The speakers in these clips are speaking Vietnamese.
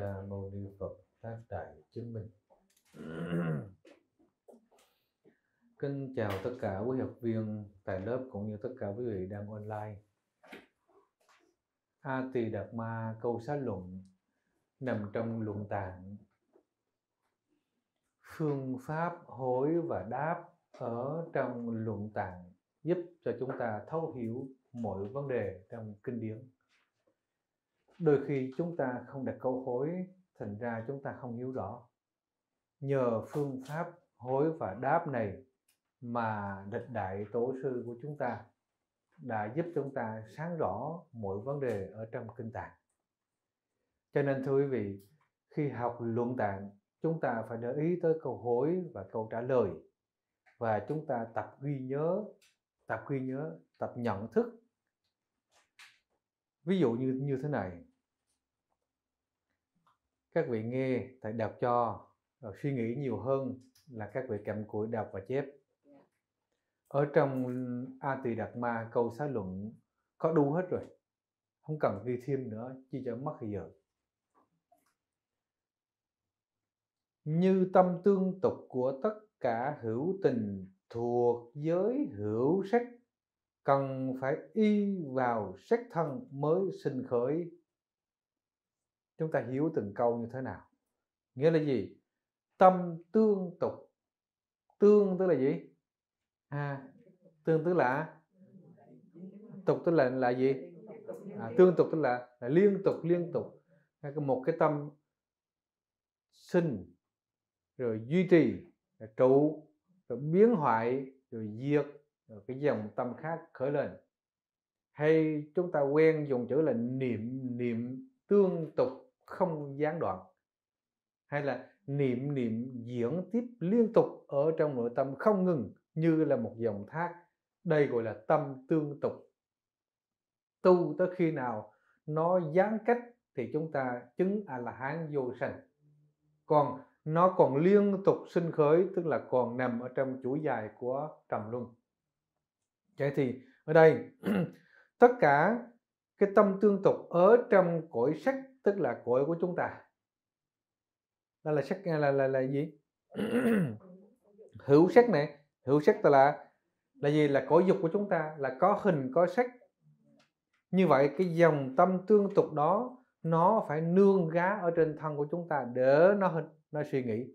ca mâu ni phật tác đại chứng minh kính chào tất cả quý học viên tại lớp cũng như tất cả quý vị đang online a tỳ đạt ma câu xá luận nằm trong luận tạng phương pháp hối và đáp ở trong luận tạng giúp cho chúng ta thấu hiểu mọi vấn đề trong kinh điển đôi khi chúng ta không đặt câu hối thành ra chúng ta không hiểu rõ nhờ phương pháp hối và đáp này mà lịch đại tổ sư của chúng ta đã giúp chúng ta sáng rõ mọi vấn đề ở trong kinh tạng cho nên thưa quý vị khi học luận tạng chúng ta phải để ý tới câu hỏi và câu trả lời và chúng ta tập ghi nhớ tập ghi nhớ tập nhận thức ví dụ như như thế này các vị nghe thầy đọc cho và suy nghĩ nhiều hơn là các vị cầm cụi đọc và chép dạ. ở trong A Tỳ Đạt Ma câu xá luận có đủ hết rồi không cần ghi thêm nữa chỉ cho mất giờ như tâm tương tục của tất cả hữu tình thuộc giới hữu sắc cần phải y vào sắc thân mới sinh khởi chúng ta hiểu từng câu như thế nào nghĩa là gì tâm tương tục tương tức là gì à, tương tức là tục tức là là gì à, tương tục tức là, là liên tục liên tục một cái tâm sinh rồi duy trì rồi trụ rồi biến hoại rồi diệt rồi cái dòng tâm khác khởi lên hay chúng ta quen dùng chữ là niệm niệm tương tục không gián đoạn hay là niệm niệm diễn tiếp liên tục ở trong nội tâm không ngừng như là một dòng thác đây gọi là tâm tương tục tu tới khi nào nó gián cách thì chúng ta chứng a la hán vô sanh còn nó còn liên tục sinh khởi tức là còn nằm ở trong chuỗi dài của trầm luân vậy thì ở đây tất cả cái tâm tương tục ở trong cõi sắc tức là cội của chúng ta đó là sắc là là là gì hữu sắc này hữu sắc là là gì là cõi dục của chúng ta là có hình có sắc như vậy cái dòng tâm tương tục đó nó phải nương gá ở trên thân của chúng ta để nó hình nó suy nghĩ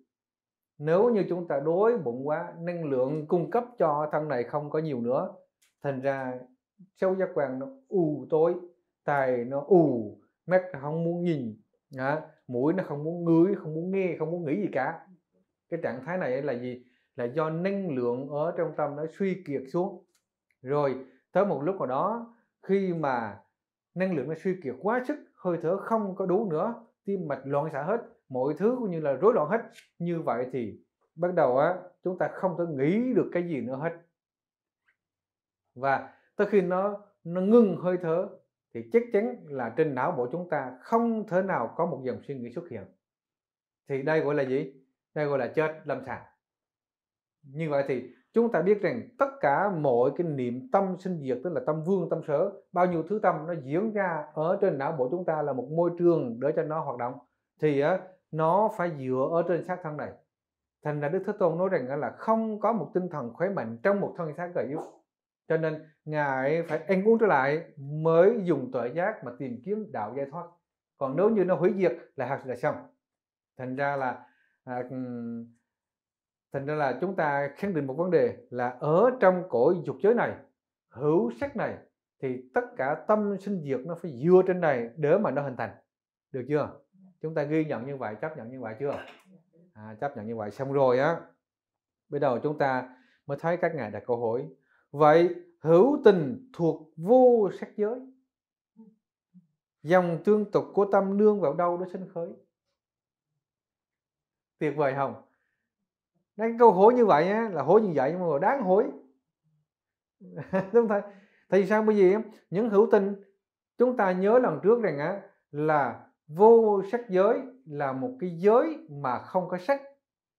nếu như chúng ta đối bụng quá năng lượng cung cấp cho thân này không có nhiều nữa thành ra sâu giác quan nó ù tối tài nó ù mắt nó không muốn nhìn đó. mũi nó không muốn ngửi không muốn nghe không muốn nghĩ gì cả cái trạng thái này là gì là do năng lượng ở trong tâm nó suy kiệt xuống rồi tới một lúc nào đó khi mà năng lượng nó suy kiệt quá sức hơi thở không có đủ nữa tim mạch loạn xạ hết mọi thứ cũng như là rối loạn hết như vậy thì bắt đầu á chúng ta không thể nghĩ được cái gì nữa hết và tới khi nó nó ngừng hơi thở thì chắc chắn là trên não bộ chúng ta không thể nào có một dòng suy nghĩ xuất hiện thì đây gọi là gì đây gọi là chết lâm sàng như vậy thì chúng ta biết rằng tất cả mọi cái niệm tâm sinh diệt tức là tâm vương tâm sở bao nhiêu thứ tâm nó diễn ra ở trên não bộ chúng ta là một môi trường để cho nó hoạt động thì nó phải dựa ở trên xác thân này thành ra đức thế tôn nói rằng là không có một tinh thần khỏe mạnh trong một thân xác gầy yếu cho nên ngài phải ăn uống trở lại mới dùng tuệ giác mà tìm kiếm đạo giải thoát còn nếu như nó hủy diệt là hạt là xong thành ra là à, thành ra là chúng ta khẳng định một vấn đề là ở trong cõi dục giới này hữu sắc này thì tất cả tâm sinh diệt nó phải dựa trên này để mà nó hình thành được chưa chúng ta ghi nhận như vậy chấp nhận như vậy chưa à, chấp nhận như vậy xong rồi á bắt đầu chúng ta mới thấy các ngài đặt câu hỏi vậy hữu tình thuộc vô sắc giới dòng tương tục của tâm nương vào đâu để sinh khởi tuyệt vời không nói cái câu hối như vậy á, là hối như vậy nhưng mà đáng hối đúng không tại vì sao bởi vì những hữu tình chúng ta nhớ lần trước rằng á là vô sắc giới là một cái giới mà không có sắc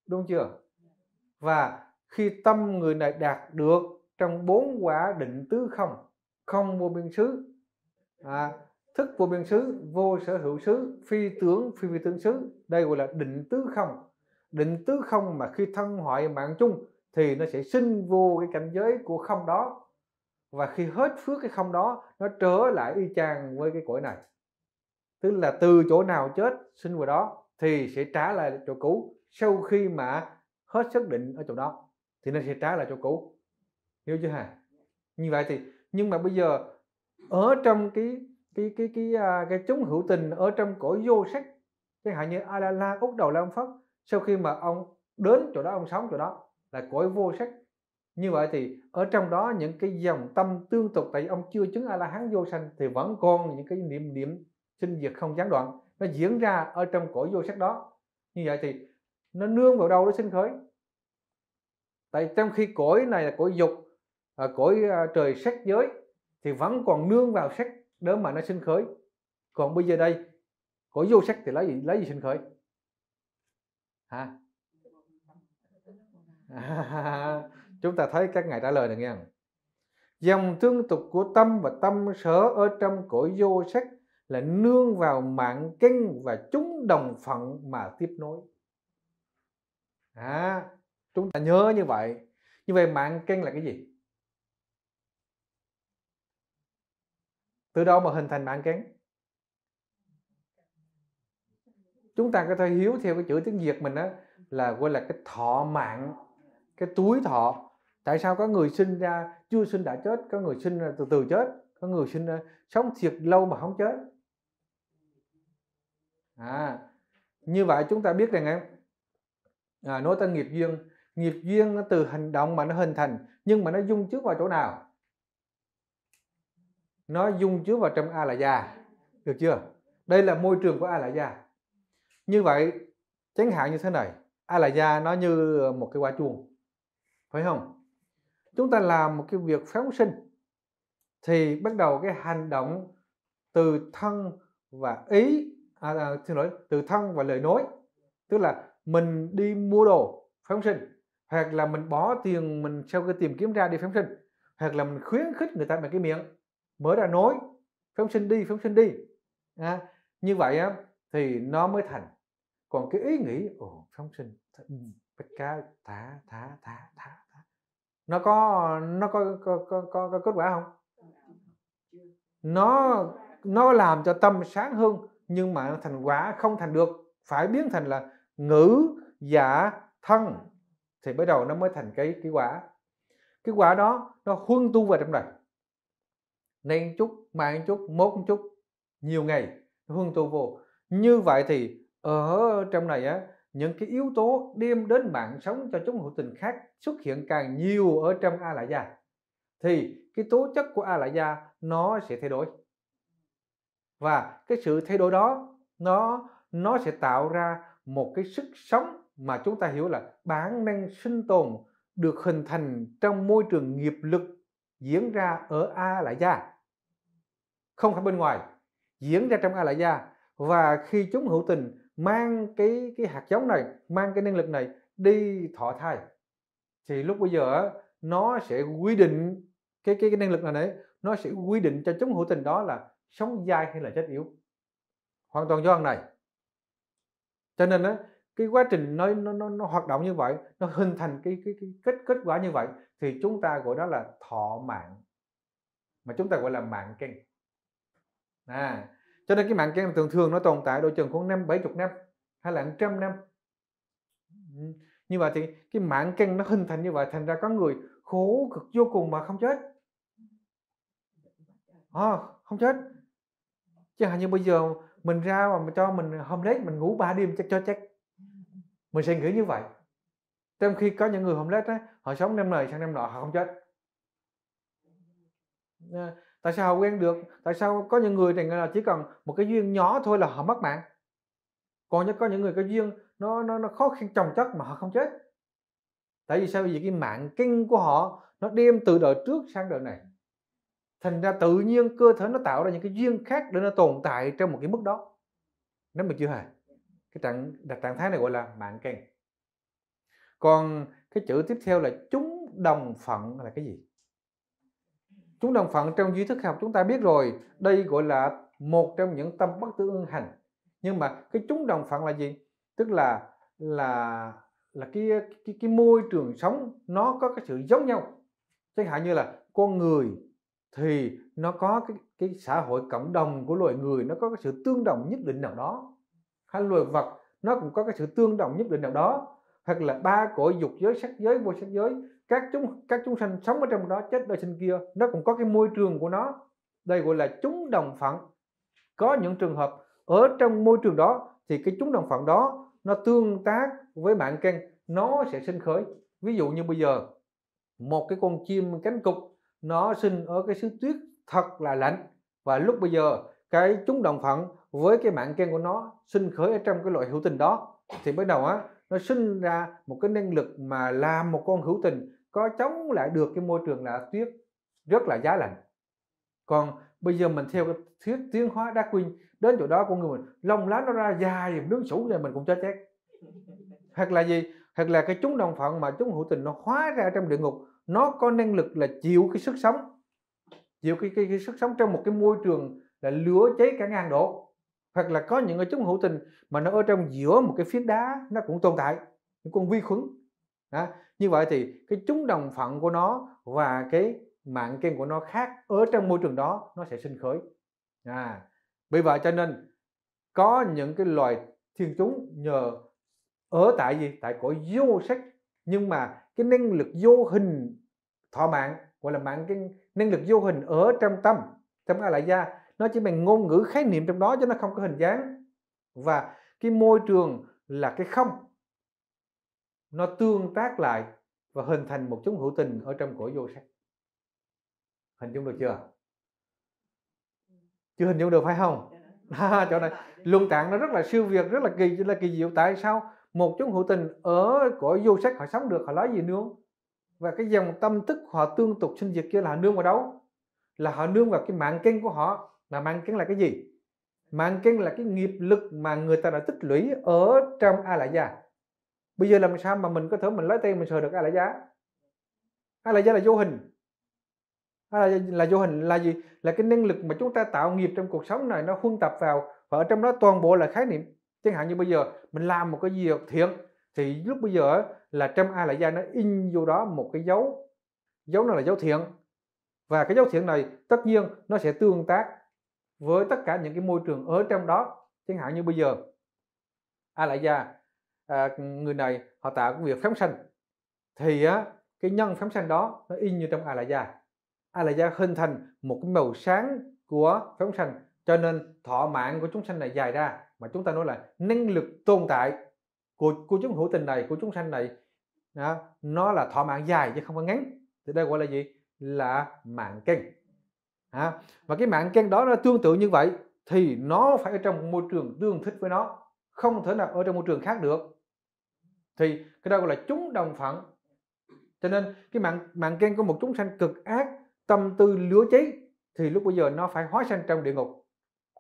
đúng chưa và khi tâm người này đạt được trong bốn quả định tứ không không vô biên xứ à, thức vô biên xứ vô sở hữu xứ phi tướng phi phi tướng xứ đây gọi là định tứ không định tứ không mà khi thân hoại mạng chung thì nó sẽ sinh vô cái cảnh giới của không đó và khi hết phước cái không đó nó trở lại y chang với cái cõi này tức là từ chỗ nào chết sinh vào đó thì sẽ trả lại chỗ cũ sau khi mà hết xác định ở chỗ đó thì nó sẽ trả lại chỗ cũ hiểu chưa hả như vậy thì nhưng mà bây giờ ở trong cái cái cái cái à, cái, cái chống hữu tình ở trong cõi vô sắc chẳng hạn như Alala úc đầu Lam Phất sau khi mà ông đến chỗ đó ông sống chỗ đó là cõi vô sắc như vậy thì ở trong đó những cái dòng tâm tương tục tại ông chưa chứng a la hán vô sanh thì vẫn còn những cái niệm niệm sinh diệt không gián đoạn nó diễn ra ở trong cõi vô sắc đó như vậy thì nó nương vào đâu để sinh khởi tại trong khi cõi này là cõi dục à, cõi ờ, trời sắc giới thì vẫn còn nương vào sắc để mà nó sinh khởi còn bây giờ đây cõi vô sắc thì lấy gì lấy gì sinh khởi hả chúng ta thấy các ngài trả lời được nghe dòng tương tục của tâm và tâm sở ở trong cõi vô sắc là nương vào mạng kinh và chúng đồng phận mà tiếp nối à, chúng ta nhớ như vậy như vậy mạng kinh là cái gì từ đâu mà hình thành mạng kén chúng ta có thể hiếu theo cái chữ tiếng việt mình đó là gọi là cái thọ mạng cái túi thọ tại sao có người sinh ra chưa sinh đã chết có người sinh ra từ từ chết có người sinh ra sống thiệt lâu mà không chết à như vậy chúng ta biết rằng em à, nói tới nghiệp duyên nghiệp duyên nó từ hành động mà nó hình thành nhưng mà nó dung trước vào chỗ nào nó dung chứa vào trong a là già được chưa đây là môi trường của a là già như vậy chẳng hạn như thế này a là già nó như một cái quả chuông phải không chúng ta làm một cái việc phóng sinh thì bắt đầu cái hành động từ thân và ý à, à, xin lỗi từ thân và lời nói tức là mình đi mua đồ phóng sinh hoặc là mình bỏ tiền mình sau khi tìm kiếm ra đi phóng sinh hoặc là mình khuyến khích người ta bằng cái miệng mới ra nối phóng sinh đi phóng sinh đi à, như vậy á thì nó mới thành còn cái ý nghĩ ồ phóng sinh bách cá thả thả thả thả nó có nó có có, có, có, có kết quả không nó nó làm cho tâm sáng hơn nhưng mà thành quả không thành được phải biến thành là ngữ giả dạ, thân thì bắt đầu nó mới thành cái cái quả cái quả đó nó huân tu vào trong đời nên chút mai chút mốt chút nhiều ngày hương tu vô như vậy thì ở ờ, trong này á những cái yếu tố đem đến mạng sống cho chúng hữu tình khác xuất hiện càng nhiều ở trong a la gia thì cái tố chất của a la gia nó sẽ thay đổi và cái sự thay đổi đó nó nó sẽ tạo ra một cái sức sống mà chúng ta hiểu là bản năng sinh tồn được hình thành trong môi trường nghiệp lực diễn ra ở a la gia không phải bên ngoài diễn ra trong gia và khi chúng hữu tình mang cái cái hạt giống này mang cái năng lực này đi thọ thai thì lúc bây giờ nó sẽ quy định cái cái, cái năng lực này đấy nó sẽ quy định cho chúng hữu tình đó là sống dai hay là chết yếu hoàn toàn do ăn này cho nên đó cái quá trình nó, nó nó nó hoạt động như vậy nó hình thành cái cái, cái kết kết quả như vậy thì chúng ta gọi đó là thọ mạng mà chúng ta gọi là mạng kinh à cho nên cái mạng can thường thường nó tồn tại độ chừng khoảng năm bảy chục năm hay là trăm năm như vậy thì cái mạng căn nó hình thành như vậy thành ra có người khổ cực vô cùng mà không chết à, không chết chứ hạn như bây giờ mình ra mà cho mình hôm lết mình ngủ ba đêm chắc cho chắc mình sẽ nghĩ như vậy trong khi có những người hôm lết á họ sống năm này sang năm nọ họ không chết ờ, tại sao họ quen được tại sao có những người này là chỉ cần một cái duyên nhỏ thôi là họ mất mạng còn có những người có duyên nó nó, nó khó khăn trồng chất mà họ không chết tại vì sao vì cái mạng kinh của họ nó đem từ đời trước sang đời này thành ra tự nhiên cơ thể nó tạo ra những cái duyên khác để nó tồn tại trong một cái mức đó nếu mà chưa hề cái trạng trạng thái này gọi là mạng kinh còn cái chữ tiếp theo là chúng đồng phận là cái gì chúng đồng phận trong duy thức học chúng ta biết rồi đây gọi là một trong những tâm bất tương ưng hành nhưng mà cái chúng đồng phận là gì tức là là là cái cái cái môi trường sống nó có cái sự giống nhau chẳng hạn như là con người thì nó có cái cái xã hội cộng đồng của loài người nó có cái sự tương đồng nhất định nào đó hay loài vật nó cũng có cái sự tương đồng nhất định nào đó hoặc là ba cõi dục giới sắc giới vô sắc giới các chúng các chúng sanh sống ở trong đó chết đôi sinh kia nó cũng có cái môi trường của nó đây gọi là chúng đồng phận có những trường hợp ở trong môi trường đó thì cái chúng đồng phận đó nó tương tác với mạng căn nó sẽ sinh khởi ví dụ như bây giờ một cái con chim cánh cục nó sinh ở cái xứ tuyết thật là lạnh và lúc bây giờ cái chúng đồng phận với cái mạng căn của nó sinh khởi ở trong cái loại hữu tình đó thì bắt đầu á nó sinh ra một cái năng lực mà làm một con hữu tình có chống lại được cái môi trường là tuyết rất là giá lạnh còn bây giờ mình theo cái thuyết tiến hóa quỳnh đến chỗ đó con người mình lông lá nó ra dài nướng sủ này mình cũng chết chết hoặc là gì hoặc là cái chúng đồng phận mà chúng hữu tình nó hóa ra trong địa ngục nó có năng lực là chịu cái sức sống chịu cái, cái, cái sức sống trong một cái môi trường là lửa cháy cả ngàn độ hoặc là có những cái chúng hữu tình mà nó ở trong giữa một cái phiến đá nó cũng tồn tại những con vi khuẩn đó như vậy thì cái chúng đồng phận của nó và cái mạng kim của nó khác ở trong môi trường đó nó sẽ sinh khởi à vì vậy cho nên có những cái loài thiên chúng nhờ ở tại gì tại cõi vô sắc nhưng mà cái năng lực vô hình thọ mạng gọi là mạng cái năng lực vô hình ở trong tâm trong cái lại ra nó chỉ bằng ngôn ngữ khái niệm trong đó chứ nó không có hình dáng và cái môi trường là cái không nó tương tác lại và hình thành một chúng hữu tình ở trong cõi vô sắc hình dung được chưa chưa hình dung được phải không à, chỗ này luân tạng nó rất là siêu việt rất là kỳ rất là kỳ diệu tại sao một chúng hữu tình ở cõi vô sắc họ sống được họ nói gì nương và cái dòng tâm thức họ tương tục sinh diệt kia là nương vào đâu là họ nương vào cái mạng kinh của họ mà mạng kinh là cái gì mạng kinh là cái nghiệp lực mà người ta đã tích lũy ở trong a la gia bây giờ làm sao mà mình có thể mình lấy tay mình sờ được ai là giá ai là giá là vô hình hay là là vô hình là gì là cái năng lực mà chúng ta tạo nghiệp trong cuộc sống này nó huân tập vào và ở trong đó toàn bộ là khái niệm chẳng hạn như bây giờ mình làm một cái gì thiện thì lúc bây giờ là trong ai là gia nó in vô đó một cái dấu dấu nó là dấu thiện và cái dấu thiện này tất nhiên nó sẽ tương tác với tất cả những cái môi trường ở trong đó chẳng hạn như bây giờ ai lại gia à, người này họ tạo cái việc phóng sanh thì á, cái nhân phóng sanh đó nó in như trong a a la gia la gia hình thành một cái màu sáng của phóng sanh cho nên thọ mạng của chúng sanh này dài ra mà chúng ta nói là năng lực tồn tại của của chúng hữu tình này của chúng sanh này đó, nó là thọ mạng dài chứ không có ngắn thì đây gọi là gì là mạng cân và cái mạng cân đó nó tương tự như vậy thì nó phải ở trong một môi trường tương thích với nó không thể nào ở trong môi trường khác được thì cái đó gọi là chúng đồng phận cho nên cái mạng mạng gen của một chúng sanh cực ác tâm tư lúa cháy thì lúc bây giờ nó phải hóa sanh trong địa ngục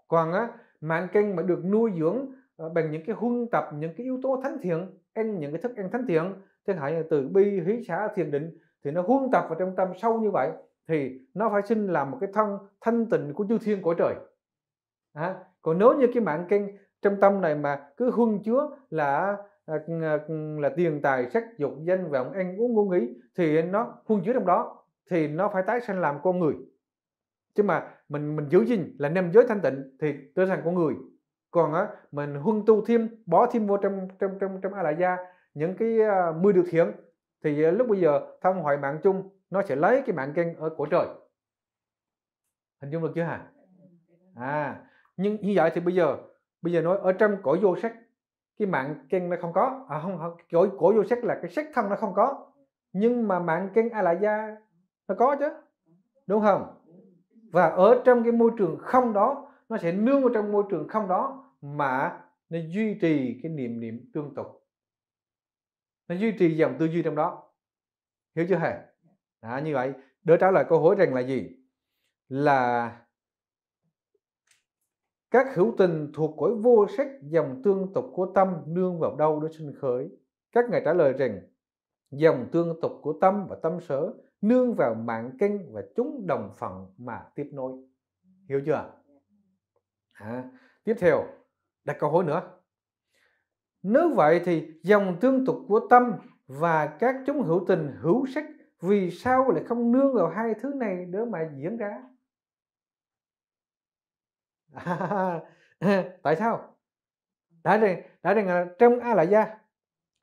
còn á, mạng gen mà được nuôi dưỡng ờ, bằng những cái huân tập những cái yếu tố thánh thiện ăn những cái thức ăn thánh thiện chẳng hạn từ bi hí xã thiền định thì nó huân tập vào trong tâm sâu như vậy thì nó phải sinh làm một cái thân thanh tịnh của chư thiên cõi trời à, còn nếu như cái mạng kênh trong tâm này mà cứ huân chứa là à, là tiền tài sắc dục danh vọng ăn uống ngủ nghỉ thì nó huân chứa trong đó thì nó phải tái sanh làm con người chứ mà mình mình giữ gìn là nam giới thanh tịnh thì trở thành con người còn á mình huân tu thêm bỏ thêm vô trong trong trong trong a la gia những cái uh, mười điều thiện thì uh, lúc bây giờ thân hoại mạng chung nó sẽ lấy cái mạng kinh ở của trời hình dung được chưa hả à nhưng như vậy thì bây giờ bây giờ nói ở trong cõi vô sắc cái mạng ken nó không có à không, không cõi cõi vô sắc là cái sắc thân nó không có nhưng mà mạng ken a la gia nó có chứ đúng không và ở trong cái môi trường không đó nó sẽ nương vào trong môi trường không đó mà nó duy trì cái niệm niệm tương tục nó duy trì dòng tư duy trong đó hiểu chưa hề à, như vậy để trả lời câu hỏi rằng là gì là các hữu tình thuộc cõi vô sắc dòng tương tục của tâm nương vào đâu để sinh khởi? Các ngài trả lời rằng dòng tương tục của tâm và tâm sở nương vào mạng kinh và chúng đồng phận mà tiếp nối. Hiểu chưa? À, tiếp theo, đặt câu hỏi nữa. Nếu vậy thì dòng tương tục của tâm và các chúng hữu tình hữu sắc vì sao lại không nương vào hai thứ này để mà diễn ra? tại sao đã rằng đã rằng là trong a la gia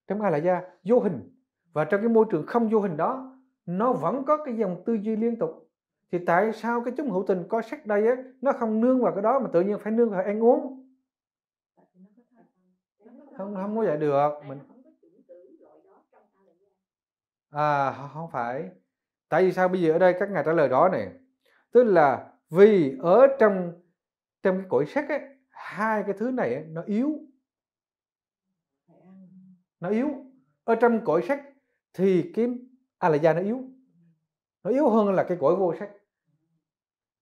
trong a la gia vô hình và trong cái môi trường không vô hình đó nó vẫn có cái dòng tư duy liên tục thì tại sao cái chúng hữu tình có sắc đây á nó không nương vào cái đó mà tự nhiên phải nương vào ăn uống không không có dạy được mình à không phải tại vì sao bây giờ ở đây các ngài trả lời đó này tức là vì ở trong trong cái cõi sắc ấy, hai cái thứ này ấy, nó yếu nó yếu ở trong cõi sắc thì cái a là da nó yếu nó yếu hơn là cái cõi vô sắc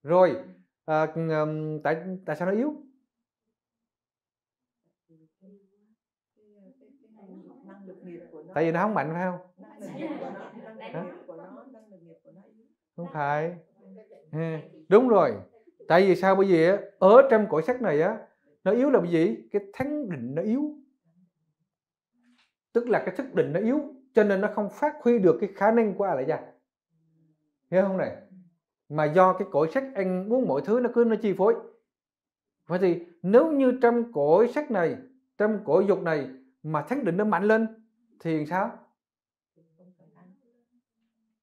rồi à, tại tại sao nó yếu tại vì nó không mạnh phải không Hả? không phải đúng rồi tại vì sao bởi vì ở trong cõi sắc này á nó yếu là bởi vì cái thắng định nó yếu tức là cái thức định nó yếu cho nên nó không phát huy được cái khả năng của a lại gia hiểu không này mà do cái cõi sắc ăn muốn mọi thứ nó cứ nó chi phối vậy thì nếu như trong cõi sắc này trong cõi dục này mà thắng định nó mạnh lên thì sao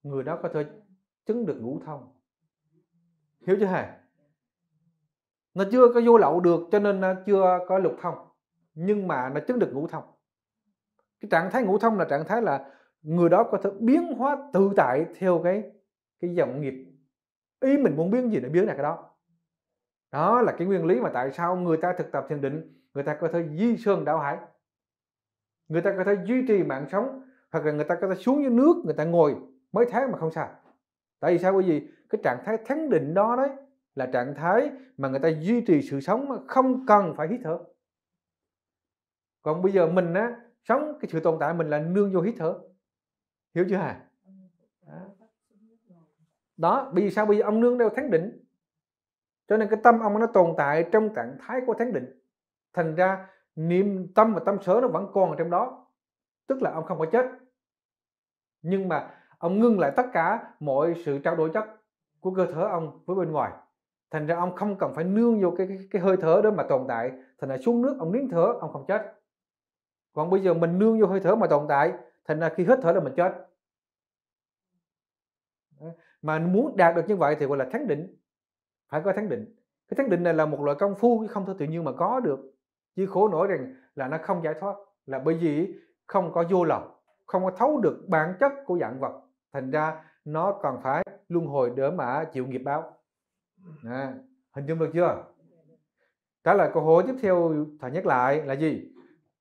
người đó có thể chứng được ngũ thông hiểu chưa hả nó chưa có vô lậu được cho nên nó chưa có lục thông nhưng mà nó chứng được ngũ thông cái trạng thái ngũ thông là trạng thái là người đó có thể biến hóa tự tại theo cái cái dòng nghiệp ý mình muốn biến gì để biến ra cái đó đó là cái nguyên lý mà tại sao người ta thực tập thiền định người ta có thể di sơn đảo hải người ta có thể duy trì mạng sống hoặc là người ta có thể xuống dưới nước người ta ngồi mấy tháng mà không sao tại vì sao bởi vì cái trạng thái thắng định đó đấy là trạng thái mà người ta duy trì sự sống mà không cần phải hít thở còn bây giờ mình á sống cái sự tồn tại mình là nương vô hít thở hiểu chưa hả à? đó vì sao bây giờ ông nương đeo thắng định cho nên cái tâm ông nó tồn tại trong trạng thái của thắng định thành ra niệm tâm và tâm sở nó vẫn còn ở trong đó tức là ông không có chết nhưng mà ông ngưng lại tất cả mọi sự trao đổi chất của cơ thể ông với bên ngoài thành ra ông không cần phải nương vô cái cái, cái hơi thở đó mà tồn tại thành ra xuống nước ông nín thở ông không chết còn bây giờ mình nương vô hơi thở mà tồn tại thành ra khi hết thở là mình chết mà muốn đạt được như vậy thì gọi là thắng định phải có thắng định cái thắng định này là một loại công phu chứ không thể tự nhiên mà có được chứ khổ nổi rằng là nó không giải thoát là bởi vì không có vô lòng không có thấu được bản chất của dạng vật thành ra nó còn phải luân hồi để mà chịu nghiệp báo à, hình dung được chưa trả lời câu hỏi tiếp theo thầy nhắc lại là gì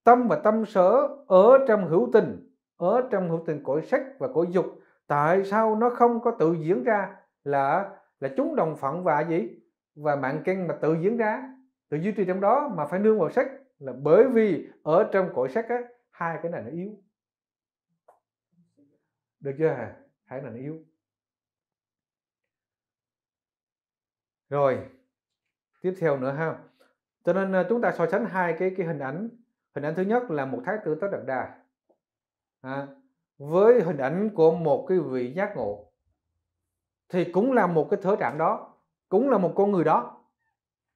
tâm và tâm sở ở trong hữu tình ở trong hữu tình cõi sắc và cõi dục tại sao nó không có tự diễn ra là là chúng đồng phận và gì và mạng căn mà tự diễn ra tự duy trì trong đó mà phải nương vào sắc là bởi vì ở trong cõi sắc á hai cái này nó yếu được chưa hả hai này nó yếu rồi tiếp theo nữa ha cho nên ờ, chúng ta so sánh hai cái cái hình ảnh hình ảnh thứ nhất là một thái tử tất đạt đà à, với hình ảnh của một cái vị giác ngộ thì cũng là một cái thở trạng đó cũng là một con người đó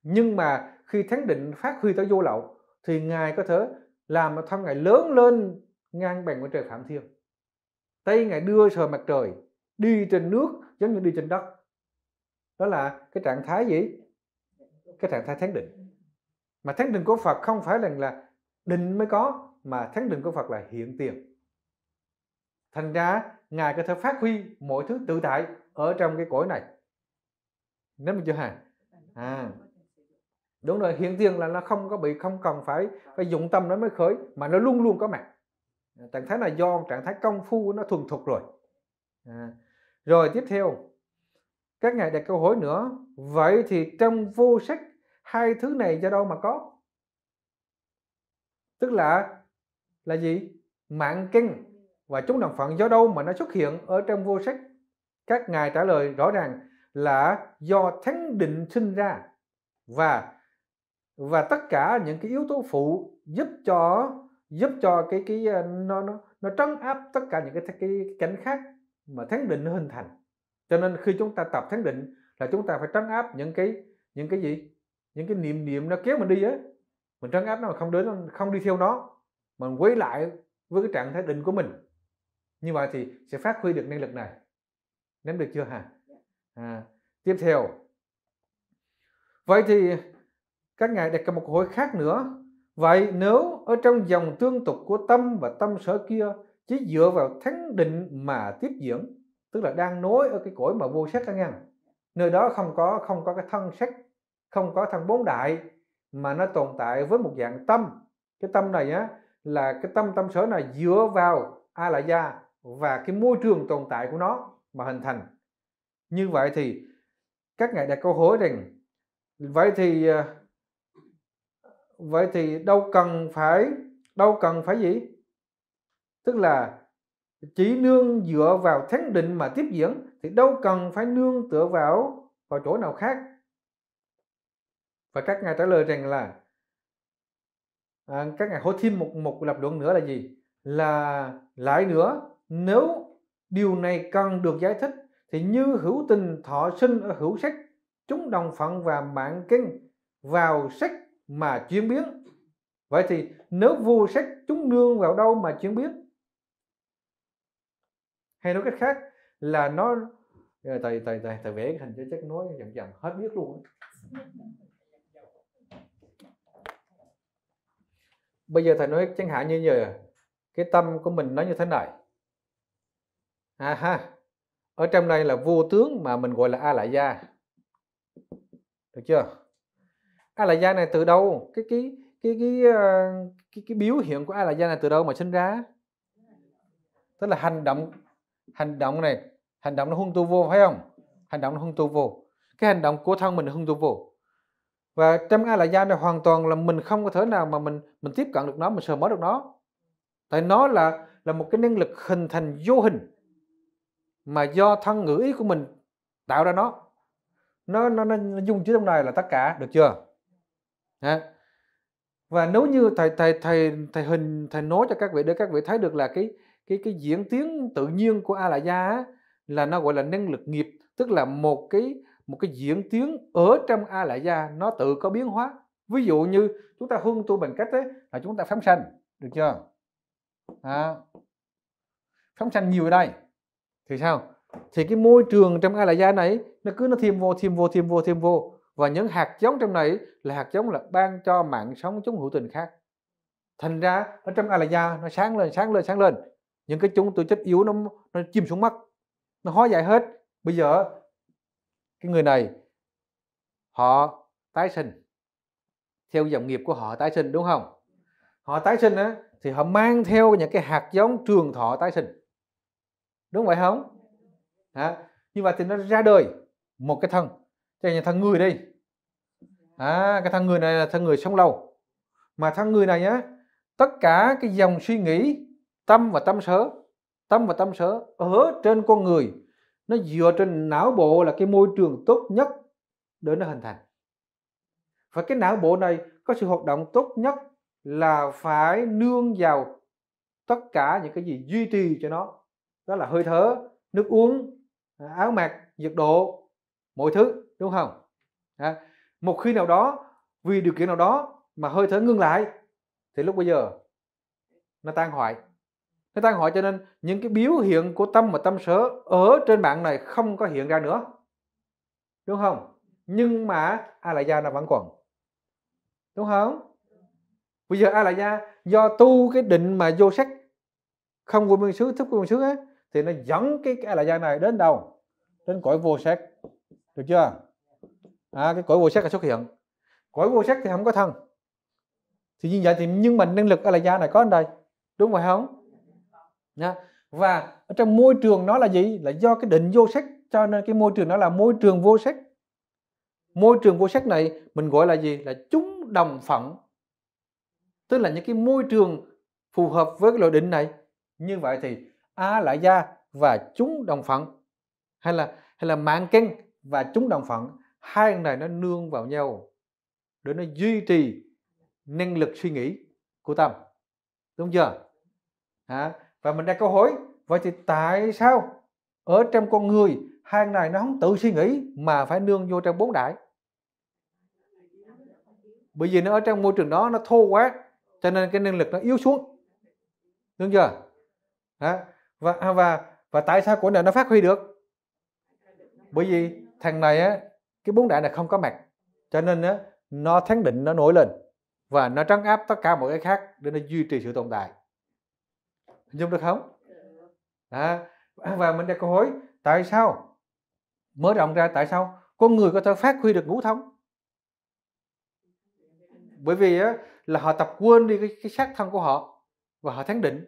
nhưng mà khi thắng định phát huy tới vô lậu thì ngài có thể làm cho thân ngài lớn lên ngang bằng với trời phạm thiên tay ngài đưa sờ mặt trời đi trên nước giống như đi trên đất đó là cái trạng thái gì cái trạng thái thắng định mà thắng định của phật không phải là, là định mới có mà thắng định của phật là hiện tiền thành ra ngài có thể phát huy mọi thứ tự tại ở trong cái cõi này nếu mình chưa hả à đúng rồi hiện tiền là nó không có bị không cần phải phải dụng tâm nó mới khởi mà nó luôn luôn có mặt trạng thái là do trạng thái công phu nó thuần thục rồi à. rồi tiếp theo các ngài đặt câu hỏi nữa vậy thì trong vô sắc hai thứ này do đâu mà có tức là là gì mạng kinh và chúng đồng phận do đâu mà nó xuất hiện ở trong vô sắc các ngài trả lời rõ ràng là do thánh định sinh ra và và tất cả những cái yếu tố phụ giúp cho giúp cho cái cái ờ, nó nó nó trấn áp tất cả những cái cái cảnh khác mà thánh định hình thành cho nên khi chúng ta tập thắng định là chúng ta phải trấn áp những cái những cái gì những cái niệm niệm nó kéo mình đi á mình trấn áp nó mà không đến không đi theo nó mình quay lại với cái trạng thái định của mình như vậy thì sẽ phát huy được năng lực này nắm được chưa hả dạ. à, tiếp theo vậy thì các ngài đặt một câu hỏi khác nữa vậy nếu ở trong dòng tương tục của tâm và tâm sở kia chỉ dựa vào thắng định mà tiếp diễn tức là đang nối ở cái cõi mà vô sắc các ngăn nơi đó không có không có cái thân sắc không có thân bốn đại mà nó tồn tại với một dạng tâm cái tâm này á là cái tâm tâm sở này dựa vào a la gia và cái môi trường tồn tại của nó mà hình thành như vậy thì các ngài đặt câu hỏi rằng vậy thì ờ, vậy thì đâu cần phải đâu cần phải gì tức là chỉ nương dựa vào thánh định mà tiếp diễn thì đâu cần phải nương tựa vào vào chỗ nào khác và các ngài trả lời rằng là à, các ngài hô thêm một một lập luận nữa là gì là lại nữa nếu điều này cần được giải thích thì như hữu tình thọ sinh ở hữu sách chúng đồng phận và mạng kinh vào sách mà chuyển biến vậy thì nếu vô sách chúng nương vào đâu mà chuyển biến hay nói cách khác là nó thầy thầy thầy thầy vẽ hình cho chắc nói dần dần hết biết luôn bây giờ thầy nói chẳng hạn như giờ cái tâm của mình nó như thế này à ha ở trong đây là vua tướng mà mình gọi là a la gia được chưa a la gia này từ đâu cái cái cái cái ờ, cái, cái biểu hiện của a la gia này từ đâu mà sinh ra tức là hành động hành động này hành động nó hung tu vô phải không hành động nó hung tu vô cái hành động của thân mình hung tu vô và trong a la gia này hoàn toàn là mình không có thể nào mà mình mình tiếp cận được nó mình sờ mó được nó tại nó là là một cái năng lực hình thành vô hình mà do thân ngữ ý của mình tạo ra nó nó nó, nó, nó dung chứa trong này là tất cả được chưa à. và nếu như thầy thầy thầy thầy hình thầy nói cho các vị để các vị thấy được là cái cái cái diễn tiến tự nhiên của a la gia là nó gọi là năng lực nghiệp tức là một cái một cái diễn tiến ở trong a la gia nó tự có biến hóa ví dụ như chúng ta hương tu bằng cách ấy, là chúng ta phóng sanh được chưa à, phóng sanh nhiều ở đây thì sao thì cái môi trường trong a la gia này nó cứ nó thêm vô thêm vô thêm vô thêm vô và những hạt giống trong này là hạt giống là ban cho mạng sống chúng hữu tình khác thành ra ở trong a la gia nó sáng lên sáng lên sáng lên những cái chúng tôi chất yếu nó nó chìm xuống mắt nó hóa giải hết bây giờ cái người này họ tái sinh theo dòng nghiệp của họ tái sinh đúng không họ tái sinh á thì họ mang theo những cái hạt giống trường thọ tái sinh đúng vậy không à, như vậy thì nó ra đời một cái thân cho nhà thân người đi à, cái thân người này là thân người sống lâu mà thân người này á tất cả cái dòng suy nghĩ tâm và tâm sở tâm và tâm sở ở trên con người nó dựa trên não bộ là cái môi trường tốt nhất để nó hình thành và cái não bộ này có sự hoạt động tốt nhất là phải nương vào tất cả những cái gì duy trì cho nó đó là hơi thở nước uống áo mặc nhiệt độ mọi thứ đúng không à, một khi nào đó vì điều kiện nào đó mà hơi thở ngưng lại thì lúc bây giờ nó tan hoại người ta hỏi cho nên những cái biểu hiện của tâm và tâm sở ở trên mạng này không có hiện ra nữa đúng không nhưng mà a la gia nó vẫn còn đúng không bây giờ a la gia do tu cái định mà vô sắc không của nguyên xứ thức của nguyên xứ ấy, thì nó dẫn cái, cái a la gia này đến đâu đến cõi vô sắc được chưa à, cái cõi vô sắc là xuất hiện cõi vô sắc thì không có thân thì như vậy thì nhưng mà năng lực a la gia này có ở đây đúng phải không nha và ở trong môi trường nó là gì là do cái định vô sắc cho nên cái môi trường nó là môi trường vô sắc môi trường vô sắc này mình gọi là gì là chúng đồng phận tức là những cái môi trường phù hợp với cái loại định này như vậy thì a lại gia và chúng đồng phận hay là hay là mạng kinh và chúng đồng phận hai này nó nương vào nhau để nó duy trì năng lực suy nghĩ của tâm đúng chưa hả à, và mình đặt câu hỏi vậy thì tại sao ở trong con người hàng này nó không tự suy nghĩ mà phải nương vô trong bốn đại bởi vì nó ở trong môi trường đó nó thô quá cho nên cái năng lực nó yếu xuống đúng chưa đó. và à, và và tại sao của này nó phát huy được bởi vì thằng này á cái bốn đại này không có mặt cho nên á nó thắng định nó nổi lên và nó trấn áp tất cả mọi cái khác để nó duy trì sự tồn tại Dùng được không? À, và mình đặt câu hỏi tại sao? Mở rộng ra tại sao? Con người có thể phát huy được ngũ thông. Bởi vì á, là họ tập quên đi cái, cái xác thân của họ và họ thắng định.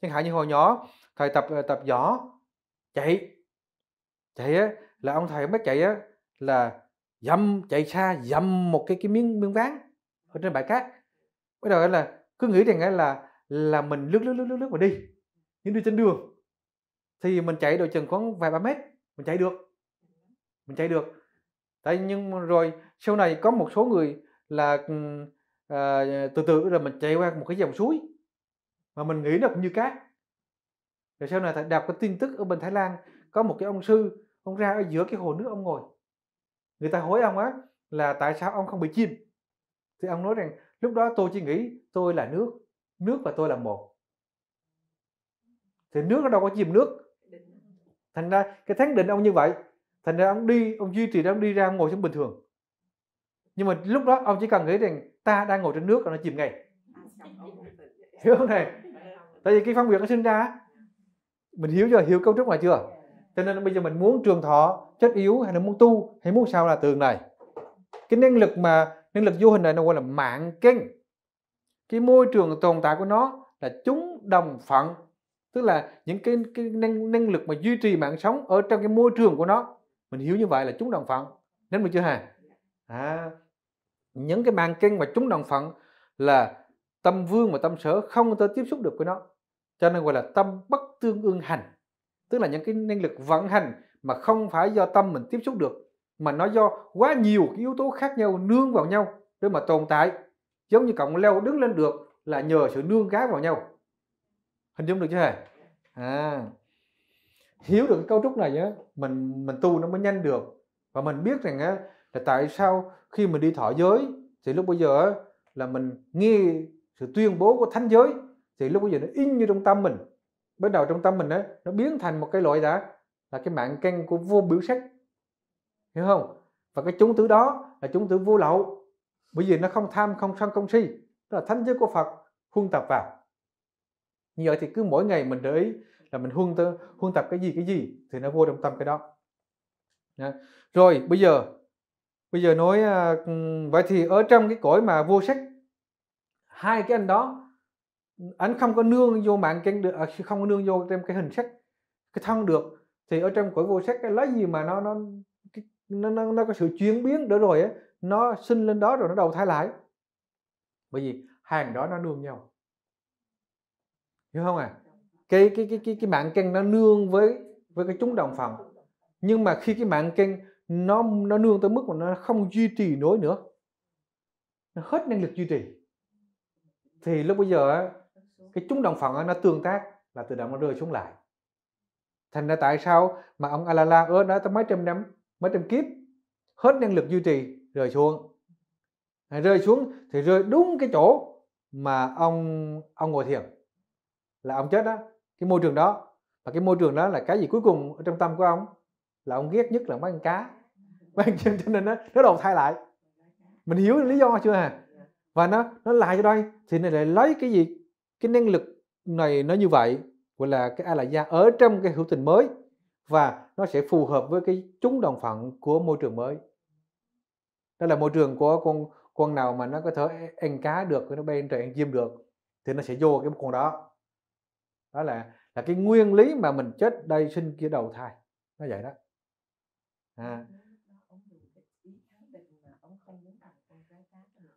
Chẳng hạn như hồi nhỏ thầy tập ờ, tập võ chạy chạy á, là ông thầy bắt chạy á, là dầm chạy xa dầm một cái cái miếng miếng ván ở trên bãi cát bắt đầu là cứ nghĩ rằng là là mình lướt lướt lướt lướt lướt mà đi những đi trên đường thì mình chạy độ chừng khoảng vài ba mét mình chạy được mình chạy được tại nhưng rồi sau này có một số người là à, từ từ là mình chạy qua một cái dòng suối mà mình nghĩ nó cũng như cát rồi sau này đọc cái tin tức ở bên Thái Lan có một cái ông sư ông ra ở giữa cái hồ nước ông ngồi người ta hỏi ông á là tại sao ông không bị chim thì ông nói rằng lúc đó tôi chỉ nghĩ tôi là nước nước và tôi là một thì nước nó đâu có chìm nước thành ra cái thắng định ông như vậy thành ra ông đi ông duy trì đó ông đi ra ông ngồi xuống bình thường nhưng mà lúc đó ông chỉ cần nghĩ rằng ta đang ngồi trên nước là nó chìm ngay hiểu không này tại vì cái phân biệt nó sinh ra mình hiểu chưa hiểu cấu trúc này chưa cho nên bây giờ mình muốn trường thọ chất yếu hay là muốn tu hay muốn sao là tường này cái năng lực mà năng lực vô hình này nó gọi là mạng kinh cái môi trường tồn tại của nó là chúng đồng phận tức là những cái, cái năng, năng lực mà duy trì mạng sống ở trong cái môi trường của nó mình hiểu như vậy là chúng đồng phận nên mình chưa hả à, những cái bàn kinh mà chúng đồng phận là tâm vương và tâm sở không thể tiếp xúc được với nó cho nên gọi là tâm bất tương ương hành tức là những cái năng lực vận hành mà không phải do tâm mình tiếp xúc được mà nó do quá nhiều cái yếu tố khác nhau nương vào nhau để mà tồn tại giống như cổng leo đứng lên được là nhờ sự nương gá vào nhau hình dung được chưa hề à hiểu được cái cấu trúc này nhé mình mình tu nó mới nhanh được và mình biết rằng á là tại sao khi mình đi thọ giới thì lúc bây giờ á là mình nghe sự tuyên bố của thánh giới thì lúc bây giờ nó in như trong tâm mình bắt đầu trong tâm mình á nó biến thành một cái loại đã là cái mạng căn của vô biểu sắc hiểu không và cái chúng tử đó là chúng tử vô lậu bởi vì nó không tham không sân không si đó là thánh giới của Phật huân tập vào như vậy thì cứ mỗi ngày mình để ý là mình huân huân tập cái gì cái gì thì nó vô trong tâm cái đó rồi bây giờ bây giờ nói à, vậy thì ở trong cái cõi mà vô sắc hai cái anh đó anh không có nương vô mạng cái được à, không có nương vô trong cái hình sắc cái thân được thì ở trong cõi vô sắc cái lấy gì mà nó nó nó nó, nó có sự chuyển biến đỡ rồi á nó sinh lên đó rồi nó đầu thai lại bởi vì hàng đó nó nương nhau hiểu không à cái cái cái cái, cái mạng kênh nó nương với với cái chúng đồng phòng nhưng mà khi cái mạng kênh nó nó nương tới mức mà nó không duy trì nổi nữa nó hết năng lực duy trì thì lúc bây giờ cái chúng đồng phòng nó tương tác là tự động nó rơi xuống lại thành ra tại sao mà ông Alala ở đó tới mấy trăm năm mấy trăm kiếp hết năng lực duy trì rơi xuống rơi xuống thì rơi đúng cái chỗ mà ông ông ngồi thiền là ông chết đó cái môi trường đó và cái môi trường đó là cái gì cuối cùng ở trong tâm của ông là ông ghét nhất là mấy con cá mấy con cho nên nó nó đầu thay lại mình hiểu lý do chưa à và nó nó lại cho đây thì này lại lấy cái gì cái năng lực này nó như vậy gọi là cái ai là gia ở trong cái hữu tình mới và nó sẽ phù hợp với cái chúng đồng phận của môi trường mới đó là môi trường của con con nào mà nó có thể ăn cá được nó bay trời ăn chim được thì nó sẽ vô cái con đó đó là là cái nguyên lý mà mình chết đây sinh kia đầu thai nó vậy đó à.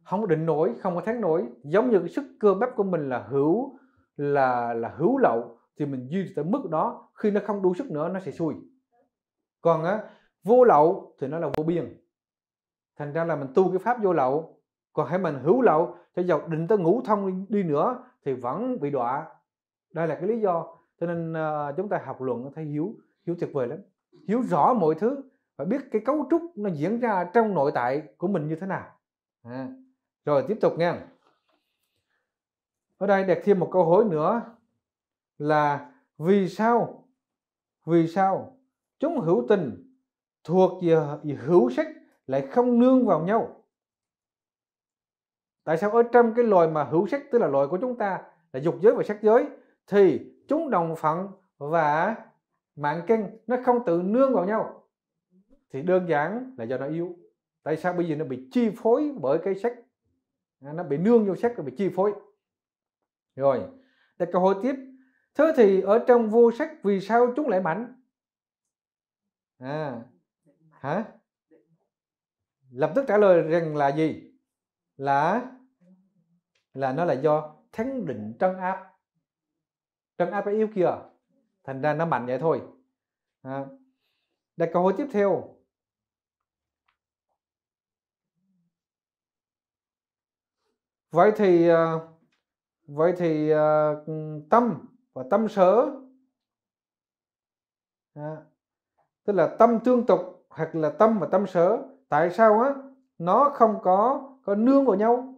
không có định nổi không có thắng nổi giống như cái sức cơ bắp của mình là hữu là là hữu lậu thì mình duy trì tới mức đó khi nó không đủ sức nữa nó sẽ xui còn á vô lậu thì nó là vô biên thành ra là mình tu cái pháp vô lậu còn hãy mình hữu lậu cho dọc định tới ngũ thông đi nữa thì vẫn bị đọa đây là cái lý do cho nên uh, chúng ta học luận thấy hiếu hiếu tuyệt vời lắm hiếu rõ mọi thứ và biết cái cấu trúc nó diễn ra trong nội tại của mình như thế nào à. rồi tiếp tục nha ở đây đặt thêm một câu hỏi nữa là vì sao vì sao chúng hữu tình thuộc về, hữu sách lại không nương vào nhau tại sao ở trong cái loài mà hữu sắc tức là loài của chúng ta là dục giới và sắc giới thì chúng đồng phận và mạng kinh nó không tự nương vào nhau thì đơn giản là do nó yếu tại sao bây giờ nó bị chi phối bởi cái sắc nó bị nương vô sắc nó bị chi phối rồi đặt câu hỏi tiếp thế thì ở trong vô sắc vì sao chúng lại mạnh à hả lập tức trả lời rằng là gì là là nó là do thắng định trấn áp trấn áp cái yếu kia thành ra nó mạnh vậy thôi à. đặt câu hỏi tiếp theo vậy thì à, vậy thì à, tâm và tâm sở à, tức là tâm tương tục hoặc là tâm và tâm sở tại sao á nó không có có nương vào nhau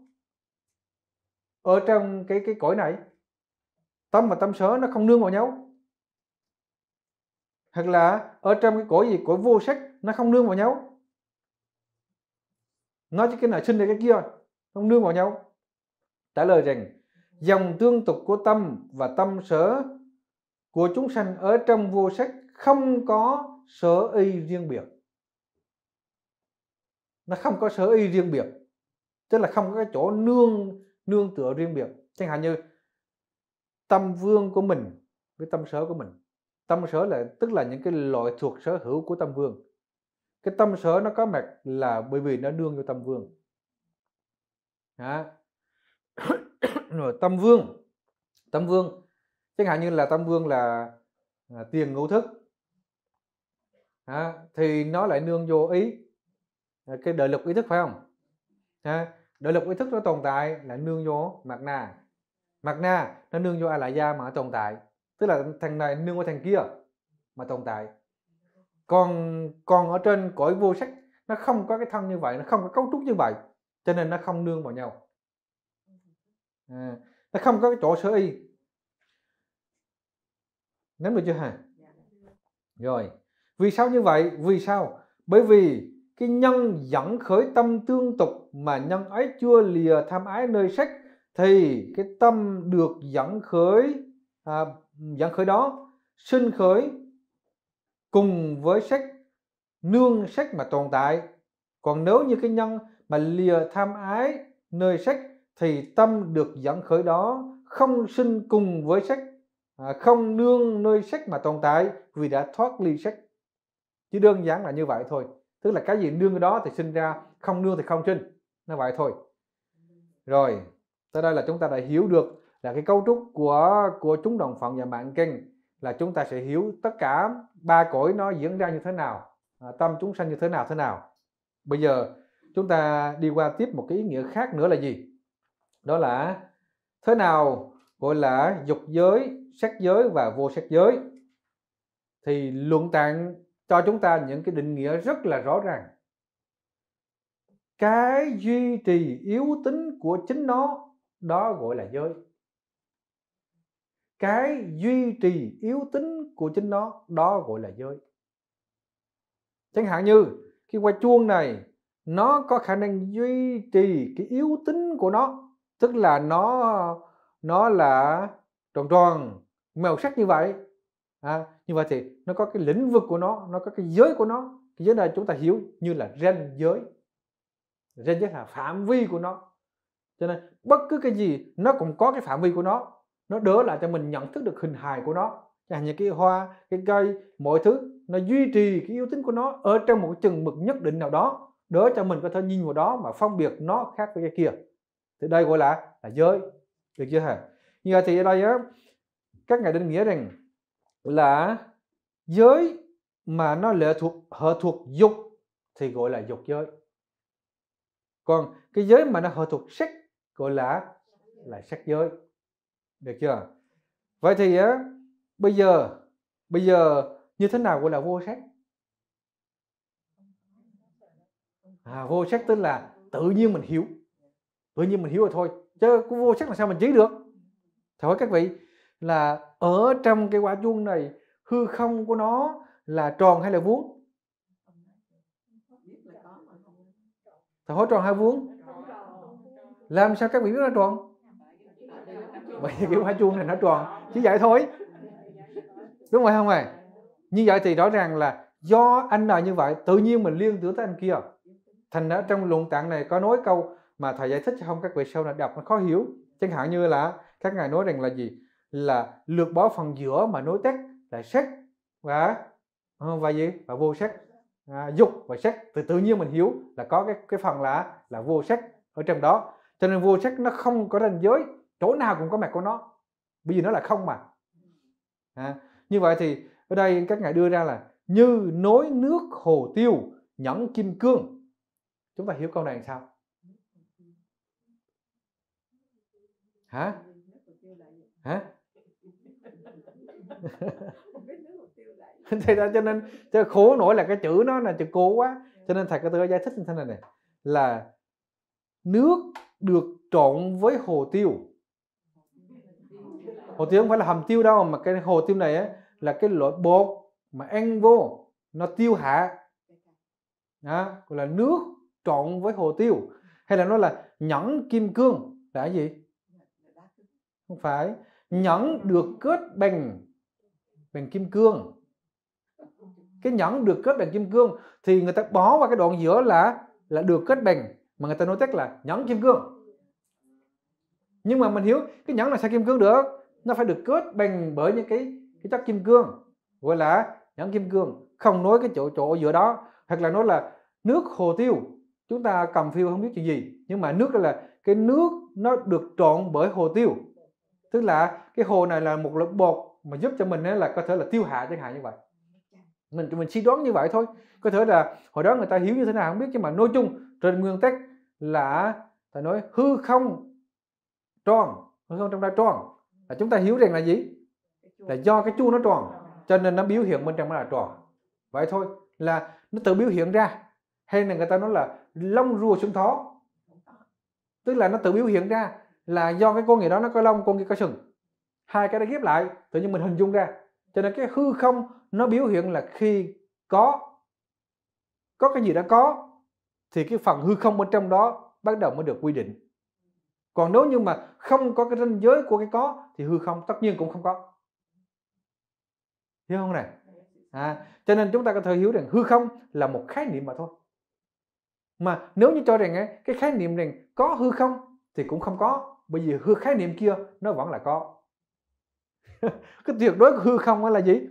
ở trong cái cái cõi này tâm và tâm sở nó không nương vào nhau hoặc là ở trong cái cõi gì cõi vô sắc nó không nương vào nhau nó chỉ cái này sinh ra cái kia không nương vào nhau trả lời rằng dòng tương tục của tâm và tâm sở của chúng sanh ở trong vô sắc không có sở y riêng biệt nó không có sở y riêng biệt tức là không có cái chỗ nương nương tựa riêng biệt chẳng hạn như tâm vương của mình với tâm sở của mình tâm sở là tức là những cái loại thuộc sở hữu của tâm vương cái tâm sở nó có mặt là bởi vì nó nương vô tâm vương đó. rồi tâm vương tâm vương chẳng hạn như là tâm vương là, là tiền ngũ thức đó. thì nó lại nương vô ý Ờ, cái đời lực ý thức phải không đời lực ý thức nó tồn tại là nương vô mặt na mặt na nó nương vô a la gia mà tồn tại tức là thằng này nương qua thằng kia mà tồn tại còn còn ở trên cõi vô sắc nó không có cái thân như vậy nó không có cấu trúc như vậy cho nên nó không nương vào nhau à, nó không có cái chỗ sở y nắm được chưa hả dạ. rồi vì sao như vậy vì sao bởi vì cái nhân dẫn khởi tâm tương tục mà nhân ấy chưa lìa tham ái nơi sách thì cái tâm được dẫn khởi à, dẫn khởi đó sinh khởi cùng với sách nương sách mà tồn tại còn nếu như cái nhân mà lìa tham ái nơi sách thì tâm được dẫn khởi đó không sinh cùng với sách à, không nương nơi sách mà tồn tại vì đã thoát ly sách chỉ đơn giản là như vậy thôi tức là cái gì đương cái đó thì sinh ra không đương thì không sinh nó vậy thôi rồi tới đây là chúng ta đã hiểu được là cái cấu trúc của của chúng đồng phận và mạng kinh là chúng ta sẽ hiểu tất cả ba cõi nó diễn ra như thế nào à, tâm chúng sanh như thế nào thế nào bây giờ chúng ta đi qua tiếp một cái ý nghĩa khác nữa là gì đó là thế nào gọi là dục giới sắc giới và vô sắc giới thì luận tạng cho chúng ta những cái định nghĩa rất là rõ ràng cái duy trì yếu tính của chính nó đó gọi là giới cái duy trì yếu tính của chính nó đó gọi là giới chẳng hạn như khi qua chuông này nó có khả năng duy trì cái yếu tính của nó tức là nó nó là tròn tròn màu sắc như vậy à, như vậy thì nó có cái lĩnh vực của nó nó có cái giới của nó cái giới này chúng ta hiểu như là ranh giới ranh giới là phạm vi của nó cho nên bất cứ cái gì nó cũng có cái phạm vi của nó nó đỡ lại cho mình nhận thức được hình hài của nó chẳng như cái hoa cái cây mọi thứ nó duy trì cái yếu tính của nó ở trong một chừng mực nhất định nào đó đỡ cho mình có thể nhìn vào đó mà phân biệt nó khác với cái kia thì đây gọi là là giới được chưa hả như vậy thì ở đây á các ngài định nghĩa rằng là giới mà nó lệ thuộc hợp thuộc dục thì gọi là dục giới còn cái giới mà nó hợp thuộc sắc gọi là là sắc giới được chưa vậy thì á bây giờ bây giờ như thế nào gọi là vô sắc à, vô sắc tức là tự nhiên mình hiểu tự nhiên mình hiểu rồi thôi chứ vô sắc là sao mình trí được thôi các vị là ở trong cái quả chuông này hư không của nó là tròn hay là vuông thầy hố tròn hay vuông làm sao các vị biết nó tròn bởi vì cái quả chuông này nó tròn chỉ vậy thôi đúng vậy không ạ như vậy thì rõ ràng là do anh nào như vậy tự nhiên mình liên tưởng tới anh kia thành ra trong luận tạng này có nói câu mà thầy giải thích cho không các vị sau là đọc nó khó hiểu chẳng hạn như là các ngài nói rằng là gì là lược bỏ phần giữa mà nối tách là sắc và ờ, và gì và vô sắc à, dục và sắc thì tự nhiên mình hiểu là có cái cái phần là là vô sắc ở trong đó cho nên vô sắc nó không có ranh giới chỗ nào cũng có mặt của nó bởi vì nó là không mà à, như vậy thì ở đây các ngài đưa ra là như nối nước hồ tiêu nhẫn kim cương chúng ta hiểu câu này làm sao hả hả thì ra cho nên cho khổ nổi là cái chữ nó là chữ cố quá ừ. cho nên thầy có tôi giải thích như thế này này là nước được trộn với hồ tiêu hồ tiêu không phải là hầm tiêu đâu mà cái hồ tiêu này á là cái loại bột mà ăn vô nó tiêu hạ đó, gọi là nước trộn với hồ tiêu hay là nó là nhẫn kim cương là gì không phải nhẫn được kết bằng bằng kim cương cái nhẫn được kết bằng kim cương thì người ta bó vào cái đoạn giữa là là được kết bằng mà người ta nói tách là nhẫn kim cương nhưng mà mình hiểu cái nhẫn là sao kim cương được nó phải được kết bằng bởi những cái cái chất kim cương gọi là nhẫn kim cương không nói cái chỗ chỗ giữa đó hoặc là nói là nước hồ tiêu chúng ta cầm phiêu không biết chuyện gì nhưng mà nước đó là cái nước nó được trộn bởi hồ tiêu tức là cái hồ này là một lớp bột mà giúp cho mình là có thể là tiêu hạ chẳng hạn như vậy dạ. mình mình suy đoán như vậy thôi có thể là hồi đó người ta hiểu như thế nào không biết nhưng mà nói chung trên nguyên tắc là phải nói hư không tròn hư không trong đó tròn là chúng ta hiểu rằng là gì là do cái chu nó tròn cho nên nó biểu hiện bên trong nó là tròn vậy thôi là nó tự biểu hiện ra hay là người ta nói là lông rùa xuống thó tức là nó tự biểu hiện ra là do cái con người đó nó có lông con kia có sừng hai cái đó ghép lại tự nhiên mình hình dung ra cho nên cái hư không nó biểu hiện là khi có có cái gì đã có thì cái phần hư không bên trong đó bắt đầu mới được quy định còn nếu như mà không có cái ranh giới của cái có thì hư không tất nhiên cũng không có hiểu không này à, cho nên chúng ta có thể hiểu rằng hư không là một khái niệm mà thôi mà nếu như cho rằng ấy, cái khái niệm rằng có hư không thì cũng không có bởi vì hư khái niệm kia nó vẫn là có cái tuyệt đối hư không là gì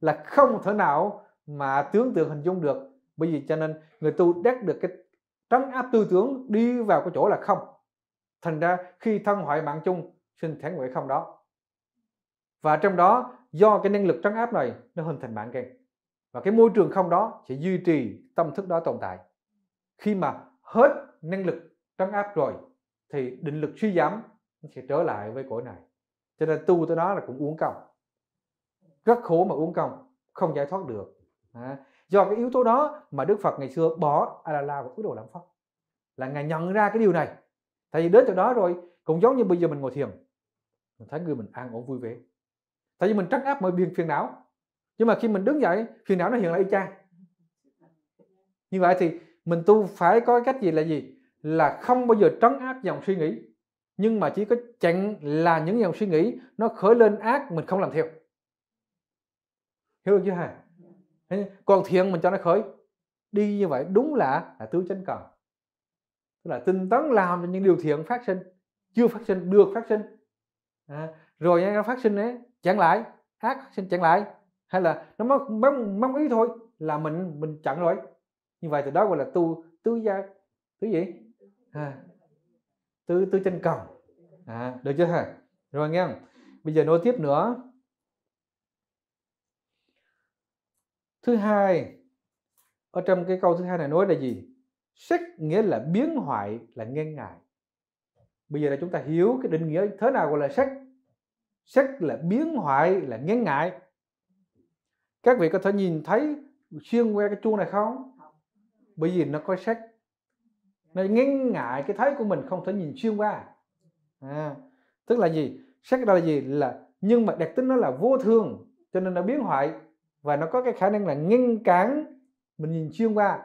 là không thể nào mà tưởng tượng hình dung được bởi vì cho nên người tu đắc được cái trấn áp tư tưởng đi vào cái chỗ là không thành ra khi thân hoại mạng chung sinh thể nguyện không đó và trong đó do cái năng lực trấn áp này nó hình thành mạng gen và cái môi trường không đó sẽ duy trì tâm thức đó tồn tại khi mà hết năng lực trấn áp rồi thì định lực suy giảm sẽ trở lại với cõi này cho nên tu tới đó là cũng uống công rất khổ mà uống công không giải thoát được à, do cái yếu tố đó mà đức phật ngày xưa bỏ a la la và phước đồ làm phật là ngài nhận ra cái điều này tại vì đến chỗ đó rồi cũng giống như bây giờ mình ngồi thiền mình thấy người mình an ổn vui vẻ tại vì mình trấn áp mọi biên phiền não nhưng mà khi mình đứng dậy phiền não nó hiện lại y chang như vậy thì mình tu phải có cách gì là gì là không bao giờ trấn áp dòng suy nghĩ nhưng mà chỉ có chặn là những dòng suy nghĩ nó khởi lên ác mình không làm theo hiểu được chưa hả còn thiện mình cho nó khởi đi như vậy đúng là là tứ chánh cần tức là tinh tấn làm cho những điều thiện phát sinh chưa phát sinh được phát sinh à, rồi nó phát sinh ấy chặn lại ác phát sinh chặn lại hay là nó mong, mong, mong ý thôi là mình mình chặn rồi như vậy thì đó gọi là tu tứ gia tứ gì à, tứ tứ chân cẳng à, được chưa hả rồi anh em, bây giờ nói tiếp nữa thứ hai ở trong cái câu thứ hai này nói là gì sách nghĩa là biến hoại là ngang ngại bây giờ là chúng ta hiểu cái định nghĩa thế nào gọi là sách sách là biến hoại là ngang ngại các vị có thể nhìn thấy xuyên qua cái chuông này không bởi vì nó có sách nên ngăn ngại cái thấy của mình không thể nhìn xuyên qua à, tức là gì xét ra là gì là nhưng mà đặc tính nó là vô thường cho nên nó biến hoại và nó có cái khả năng là ngăn cản mình nhìn xuyên qua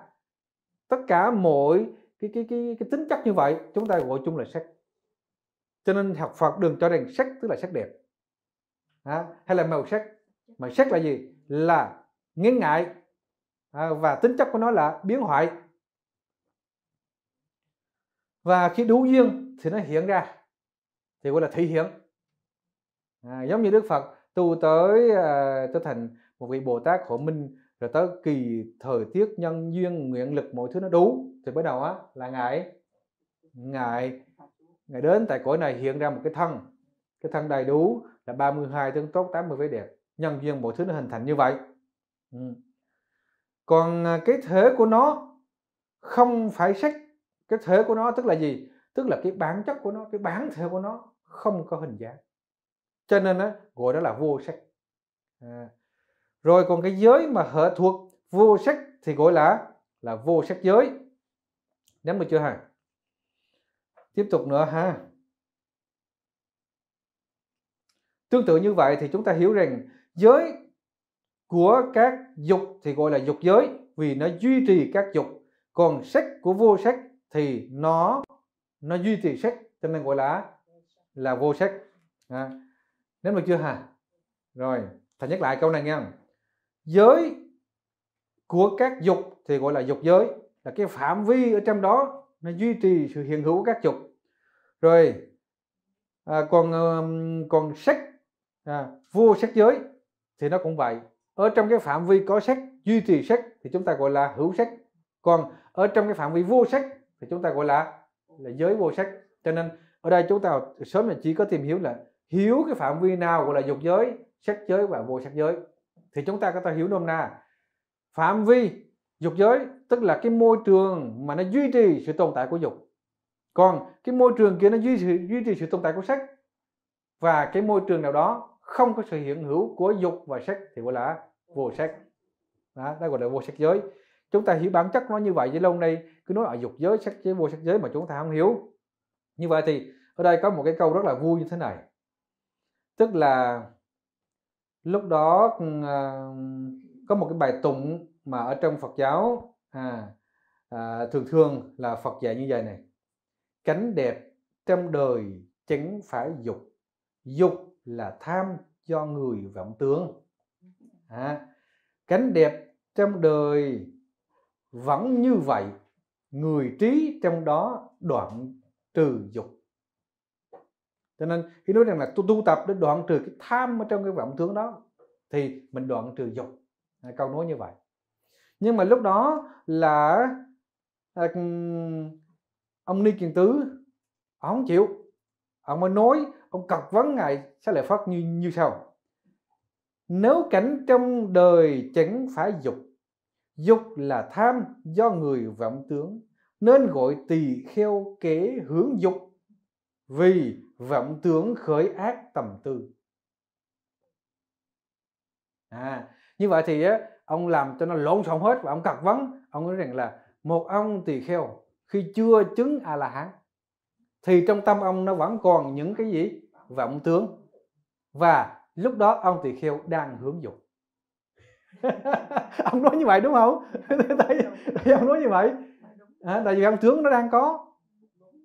tất cả mọi cái cái cái, cái tính chất như vậy chúng ta gọi chung là sắc cho nên học Phật đừng cho rằng sắc tức là sắc đẹp à, hay là màu sắc mà sắc là gì là ngăn ngại à, và tính chất của nó là biến hoại và khi đủ duyên thì nó hiện ra thì gọi là thủy hiển à, giống như đức phật tu tới à, tới thành một vị bồ tát hộ minh rồi tới kỳ thời tiết nhân duyên nguyện lực mọi thứ nó đủ thì bắt đầu á là ngài ngài ngài đến tại cõi này hiện ra một cái thân cái thân đầy đủ là 32 tướng tốt 80 vẻ đẹp nhân duyên mọi thứ nó hình thành như vậy ừ. còn à, cái thể của nó không phải sách cái thế của nó tức là gì tức là cái bản chất của nó cái bản thể của nó không có hình dáng cho nên á gọi đó là vô sắc à. rồi còn cái giới mà hở thuộc vô sắc thì gọi là là vô sắc giới nắm được chưa hả tiếp tục nữa ha tương tự như vậy thì chúng ta hiểu rằng giới của các dục thì gọi là dục giới vì nó duy trì các dục còn sắc của vô sắc thì nó nó duy trì sách cho nên gọi là là vô sách, à. nếu mà chưa hả rồi thầy nhắc lại câu này nha giới của các dục thì gọi là dục giới là cái phạm vi ở trong đó nó duy trì sự hiện hữu của các dục rồi à, còn còn sách à, vô sắc giới thì nó cũng vậy ở trong cái phạm vi có sách duy trì sách thì chúng ta gọi là hữu sách còn ở trong cái phạm vi vô sách thì chúng ta gọi là là giới vô sắc cho nên ở đây chúng ta sớm là chỉ có tìm hiểu là hiểu cái phạm vi nào gọi là dục giới sắc giới và vô sắc giới thì chúng ta có thể hiểu nôm na phạm vi dục giới tức là cái môi trường mà nó duy trì sự tồn tại của dục còn cái môi trường kia nó duy trì, duy trì sự tồn tại của sắc và cái môi trường nào đó không có sự hiện hữu của dục và sắc thì gọi là vô sắc đó, đó gọi là vô sắc giới chúng ta hiểu bản chất nó như vậy chứ lâu nay cứ nói ở dục giới sắc giới vô sắc giới mà chúng ta không hiểu như vậy thì ở đây có một cái câu rất là vui như thế này tức là lúc đó à, có một cái bài tụng mà ở trong Phật giáo à, à, thường thường là Phật dạy như vậy này cánh đẹp trong đời chẳng phải dục dục là tham do người vọng tưởng à, cánh đẹp trong đời vẫn như vậy người trí trong đó đoạn trừ dục cho nên khi nói rằng là tu, tu tập để đoạn trừ cái tham ở trong cái vọng tướng đó thì mình đoạn trừ dục à, câu nói như vậy nhưng mà lúc đó là à, ông ni kiền tứ ông không chịu ông mới nói ông cật vấn ngài sẽ lại phát như như sau nếu cảnh trong đời chẳng phải dục dục là tham do người vọng tướng nên gọi tỳ kheo kế hướng dục vì vọng tướng khởi ác tầm tư à như vậy thì á, ông làm cho nó lộn xộn hết và ông cật vấn ông nói rằng là một ông tỳ kheo khi chưa chứng a la hán thì trong tâm ông nó vẫn còn những cái gì vọng tướng và lúc đó ông tỳ kheo đang hướng dục ông nói như vậy đúng không tại, tại ông nói như vậy à, tại vì ông tướng nó đang có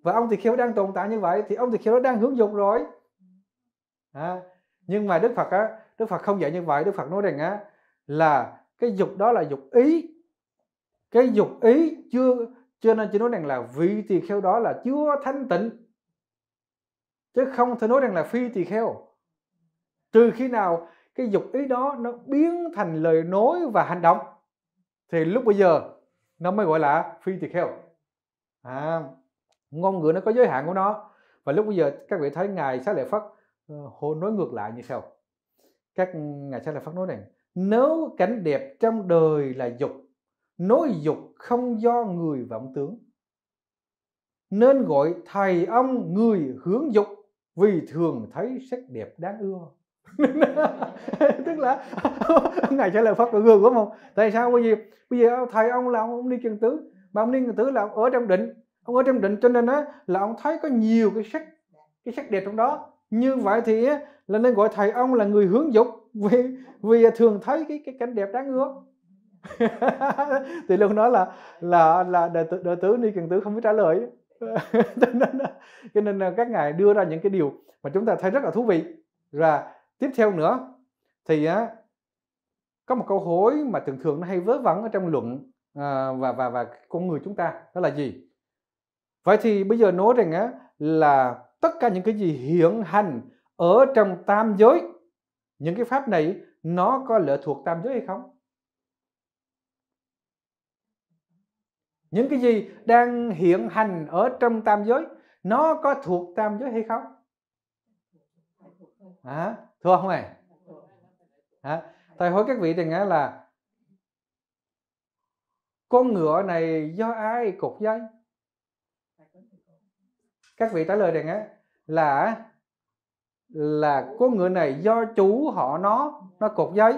và ông thì khiêu đang tồn tại như vậy thì ông thì khiêu nó đang hướng dục rồi à, nhưng mà đức phật á đức phật không dạy như vậy đức phật nói rằng á là cái dục đó là dục ý cái dục ý chưa cho nên chỉ nói rằng là vị tỳ kheo đó là chưa thanh tịnh chứ không thể nói rằng là phi tỳ kheo trừ khi nào cái dục ý đó nó biến thành lời nói và hành động thì lúc bây giờ nó mới gọi là phi tỳ kheo à, ngôn ngữ nó có giới hạn của nó và lúc bây giờ các vị thấy ngài sát lợi phất ờ, hồ nói ngược lại như sau các ngài sát lợi phất nói rằng nếu cảnh đẹp trong đời là dục nói dục không do người vọng tưởng nên gọi thầy ông người hướng dục vì thường thấy sắc đẹp đáng ưa tức là ngài trả lời phật là gương đúng không tại sao bởi vì bây giờ thầy ông là ông đi chân tứ mà ông đi chân tứ là ông ở trong định ông ở trong định cho nên á là ông thấy có nhiều cái sắc cái sắc đẹp trong đó như vậy thì là nên gọi thầy ông là người hướng dục vì vì thường thấy cái cái cảnh đẹp đáng ngưỡng. thì luôn nói là là là đệ tử đệ tử ni kiền tứ không biết trả lời cho nên cho nên các ngài đưa ra những cái điều mà chúng ta thấy rất là thú vị và tiếp theo nữa thì á, có một câu hỏi mà thường thường nó hay vớ vẩn ở trong luận à, và và và con người chúng ta đó là gì vậy thì bây giờ nói rằng á là tất cả những cái gì hiện hành ở trong tam giới những cái pháp này nó có lệ thuộc tam giới hay không những cái gì đang hiện hành ở trong tam giới nó có thuộc tam giới hay không à, thưa không này hả thầy hỏi các vị thì nghe là con ngựa này do ai cột dây các vị trả lời rằng á là là con ngựa này do chú họ nó nó cột dây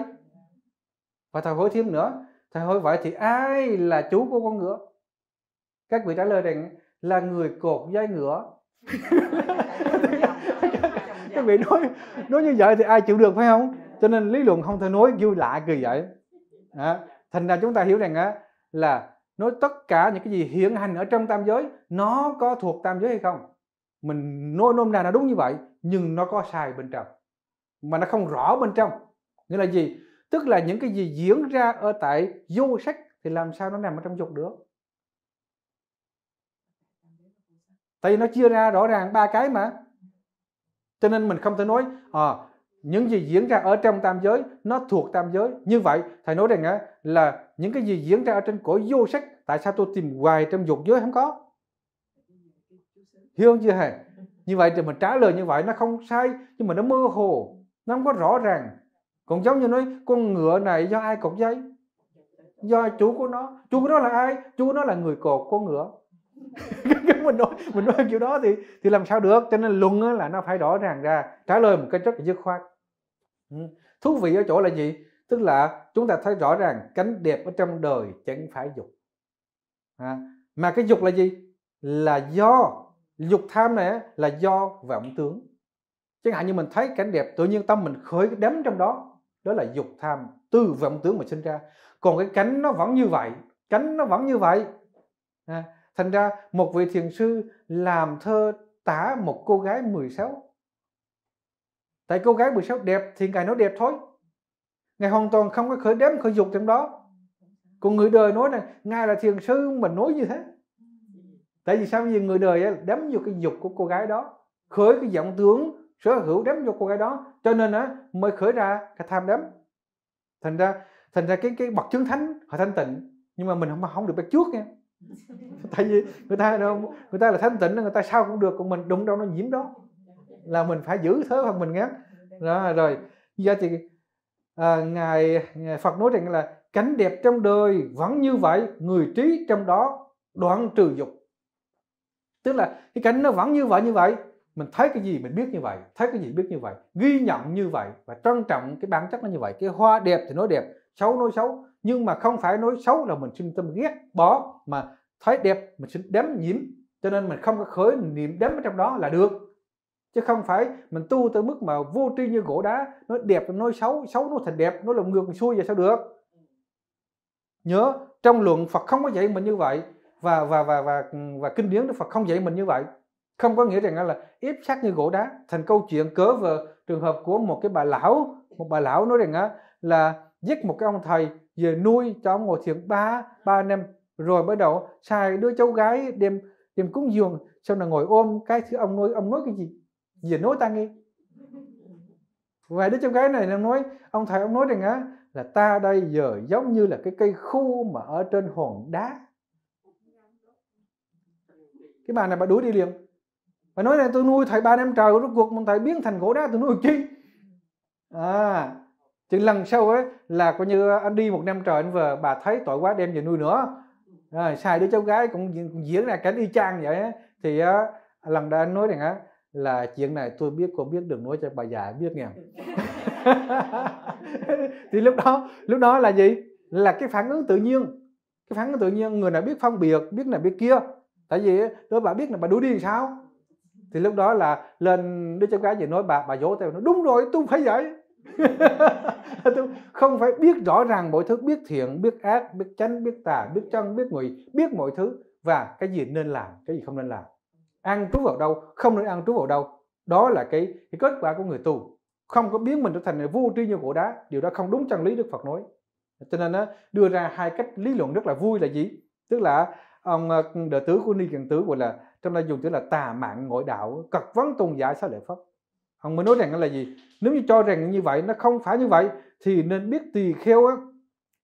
và thầy hỏi thêm nữa thầy hỏi vậy thì ai là chú của con ngựa các vị trả lời rằng là người cột dây ngựa các vị nói nói như vậy thì ai chịu được phải không dạ. cho nên lý luận không thể nói vui lạ cười vậy à, thành ra chúng ta hiểu rằng á là nói tất cả những cái gì hiện hành ở trong tam giới nó có thuộc tam giới hay không mình nói nôm na là đúng như vậy nhưng nó có sai bên trong mà nó không rõ bên trong nghĩa là gì tức là những cái gì diễn ra ở tại vô sắc thì làm sao nó nằm ở trong dục được tại vì nó chia ra rõ ràng ba cái mà cho nên mình không thể nói à, những gì diễn ra ở trong tam giới nó thuộc tam giới như vậy thầy nói rằng á là những cái gì diễn ra ở trên cõi vô sắc tại sao tôi tìm hoài trong dục giới không có hiểu không chưa hề như vậy thì mình trả lời như vậy nó không sai nhưng mà nó mơ hồ nó không có rõ ràng còn giống như nói con ngựa này do ai cột dây do chủ của nó chủ của nó là ai chủ của nó là người cột con ngựa mình nói mình nói kiểu đó thì thì làm sao được cho nên luận là nó phải rõ ràng ra trả lời một cách rất là dứt khoát ừ. thú vị ở chỗ là gì tức là chúng ta thấy rõ ràng cánh đẹp ở trong đời chẳng phải dục à, mà cái dục là gì là do dục tham này là do vọng tướng chẳng hạn như mình thấy cảnh đẹp tự nhiên tâm mình khởi cái đấm trong đó đó là dục tham từ vọng tướng mà sinh ra còn cái cánh nó vẫn như vậy cánh nó vẫn như vậy à, Thành ra một vị thiền sư làm thơ tả một cô gái 16. Tại cô gái 16 đẹp thì Ngài nói đẹp thôi. Ngài hoàn toàn không có khởi đếm khởi dục trong đó. Còn người đời nói này, Ngài là thiền sư mà nói như thế. Tại vì sao vì người đời đếm vô cái dục của cô gái đó. Khởi cái vọng tướng sở hữu đếm vô cô gái đó. Cho nên á, mới khởi ra cái tham đếm. Thành ra thành ra cái cái bậc chứng thánh họ thanh tịnh. Nhưng mà mình không không được bắt trước nha tại vì người ta người ta là thanh tịnh người ta sao cũng được còn mình đụng đâu nó nhiễm đó là mình phải giữ thế hoặc mình ngán đó rồi do thì à, ngài, Phật nói rằng là cảnh đẹp trong đời vẫn như vậy người trí trong đó đoạn trừ dục tức là cái cảnh nó vẫn như vậy như vậy mình thấy cái gì mình biết như vậy thấy cái gì biết như vậy ghi nhận như vậy và trân trọng cái bản chất nó như vậy cái hoa đẹp thì nó đẹp xấu nói xấu nhưng mà không phải nói xấu là mình sinh tâm ghét bỏ mà thấy đẹp mình sinh đếm nhiễm cho nên mình không có khởi niệm đếm ở trong đó là được chứ không phải mình tu tới mức mà vô tri như gỗ đá nó đẹp nó xấu xấu nó thành đẹp nó làm ngược xuôi vậy sao được nhớ trong luận Phật không có dạy mình như vậy và và và và và kinh điển Đức Phật không dạy mình như vậy không có nghĩa rằng là ép sát như gỗ đá thành câu chuyện cớ vờ trường hợp của một cái bà lão một bà lão nói rằng là giết một cái ông thầy về nuôi cho ông ngồi thiền ba ba năm rồi bắt đầu xài đứa cháu gái đem đem cúng giường xong là ngồi ôm cái thứ ông nuôi ông nói cái gì về nói ta nghe và đứa cháu gái này nó nói ông thầy ông nói rằng á là ta đây giờ giống như là cái cây khu mà ở trên hòn đá cái bà này bà đuổi đi liền bà nói là tôi nuôi thầy ba năm trời rốt cuộc mà thầy biến thành gỗ đá tôi nuôi chi à chứ lần sau ấy là coi như ờ, anh đi một năm trời anh về bà thấy tội quá đem về nuôi nữa à, xài đứa cháu gái cũng, cũng diễn ra cảnh y chang vậy ấy. thì uh, lần đó anh nói rằng á là chuyện này tôi biết cô biết đừng nói cho bà già biết nghe thì lúc đó lúc đó là gì là cái phản ứng tự nhiên cái phản ứng tự nhiên người nào biết phân biệt biết này biết kia tại vì đôi bà biết là bà đuổi đi làm sao thì lúc đó là lên đứa cháu gái gì nói bà bà dỗ tay nói đúng rồi tôi phải vậy không phải biết rõ ràng mọi thứ biết thiện biết ác biết chánh biết tà biết chân biết ngụy biết mọi thứ và cái gì nên làm cái gì không nên làm ăn trú vào đâu không nên ăn trú vào đâu đó là cái, cái kết quả của người tu không có biến mình trở thành vô tri như cổ đá điều đó không đúng chân lý đức phật nói cho nên nó đưa ra hai cách lý luận rất là vui là gì tức là ông ờ, đệ tử của ni kiền tứ gọi là trong đây dùng chữ là tà mạng ngoại đạo cật vấn tôn giả sao lệ pháp ông mới nói rằng là gì nếu như cho rằng như vậy nó không phải như vậy thì nên biết tỳ kheo á,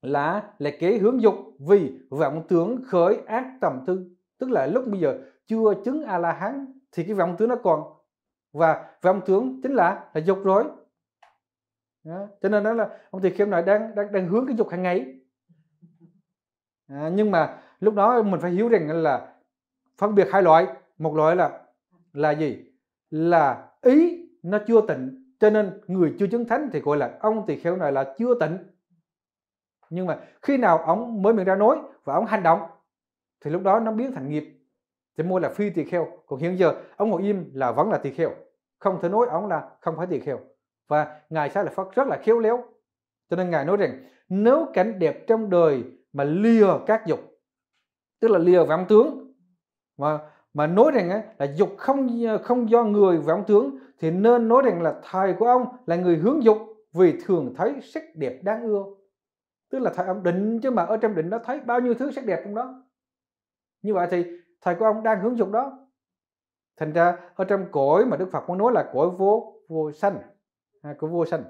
là là kế hướng dục vì vọng tưởng khởi ác tầm tư tức là lúc bây giờ chưa chứng a la hán thì cái vọng tưởng nó còn và vọng tưởng chính là là dục rồi đó. cho nên đó là ông tỳ kheo này đang đang đang hướng cái dục hàng ngày à, nhưng mà lúc đó mình phải hiểu rằng là phân biệt hai loại một loại là là gì là ý nó chưa tịnh cho nên người chưa chứng thánh thì gọi là ông tỳ kheo này là chưa tịnh nhưng mà khi nào ông mới miệng ra nói và ông hành động thì lúc đó nó biến thành nghiệp thì mua là phi tỳ kheo còn hiện giờ ông ngồi im là vẫn là tỳ kheo không thể nói ông là không phải tỳ kheo và ngài sẽ là phật rất là khéo léo cho nên ngài nói rằng nếu cảnh đẹp trong đời mà lìa các dục tức là lìa vọng tướng mà mà nói rằng ấy, là dục không không do người và ông tướng thì nên nói rằng là thầy của ông là người hướng dục vì thường thấy sắc đẹp đáng ưa tức là thầy ông định chứ mà ở trong định nó thấy bao nhiêu thứ sắc đẹp trong đó như vậy thì thầy của ông đang hướng dục đó thành ra ở trong cõi mà đức phật muốn nói là cõi vô vô sanh à, của vô sanh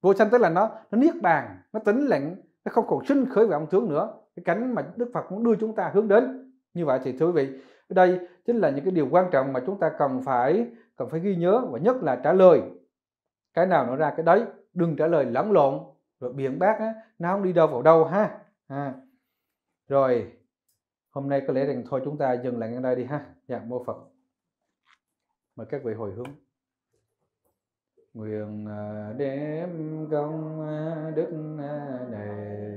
vô sanh tức là nó nó niết bàn nó tĩnh lặng nó không còn sinh khởi về ông tướng nữa cái cánh mà đức phật muốn đưa chúng ta hướng đến như vậy thì thưa quý vị đây chính là những cái điều quan trọng mà chúng ta cần phải cần phải ghi nhớ và nhất là trả lời cái nào nó ra cái đấy đừng trả lời lẫn lộn rồi biện bác á, nó không đi đâu vào đâu ha à. rồi hôm nay có lẽ rằng thôi chúng ta dừng lại ngay đây đi ha dạ mô phật mời các vị hồi hướng nguyện à, đem công à, đức này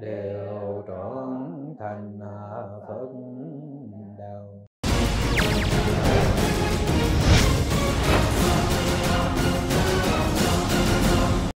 đều trọn thành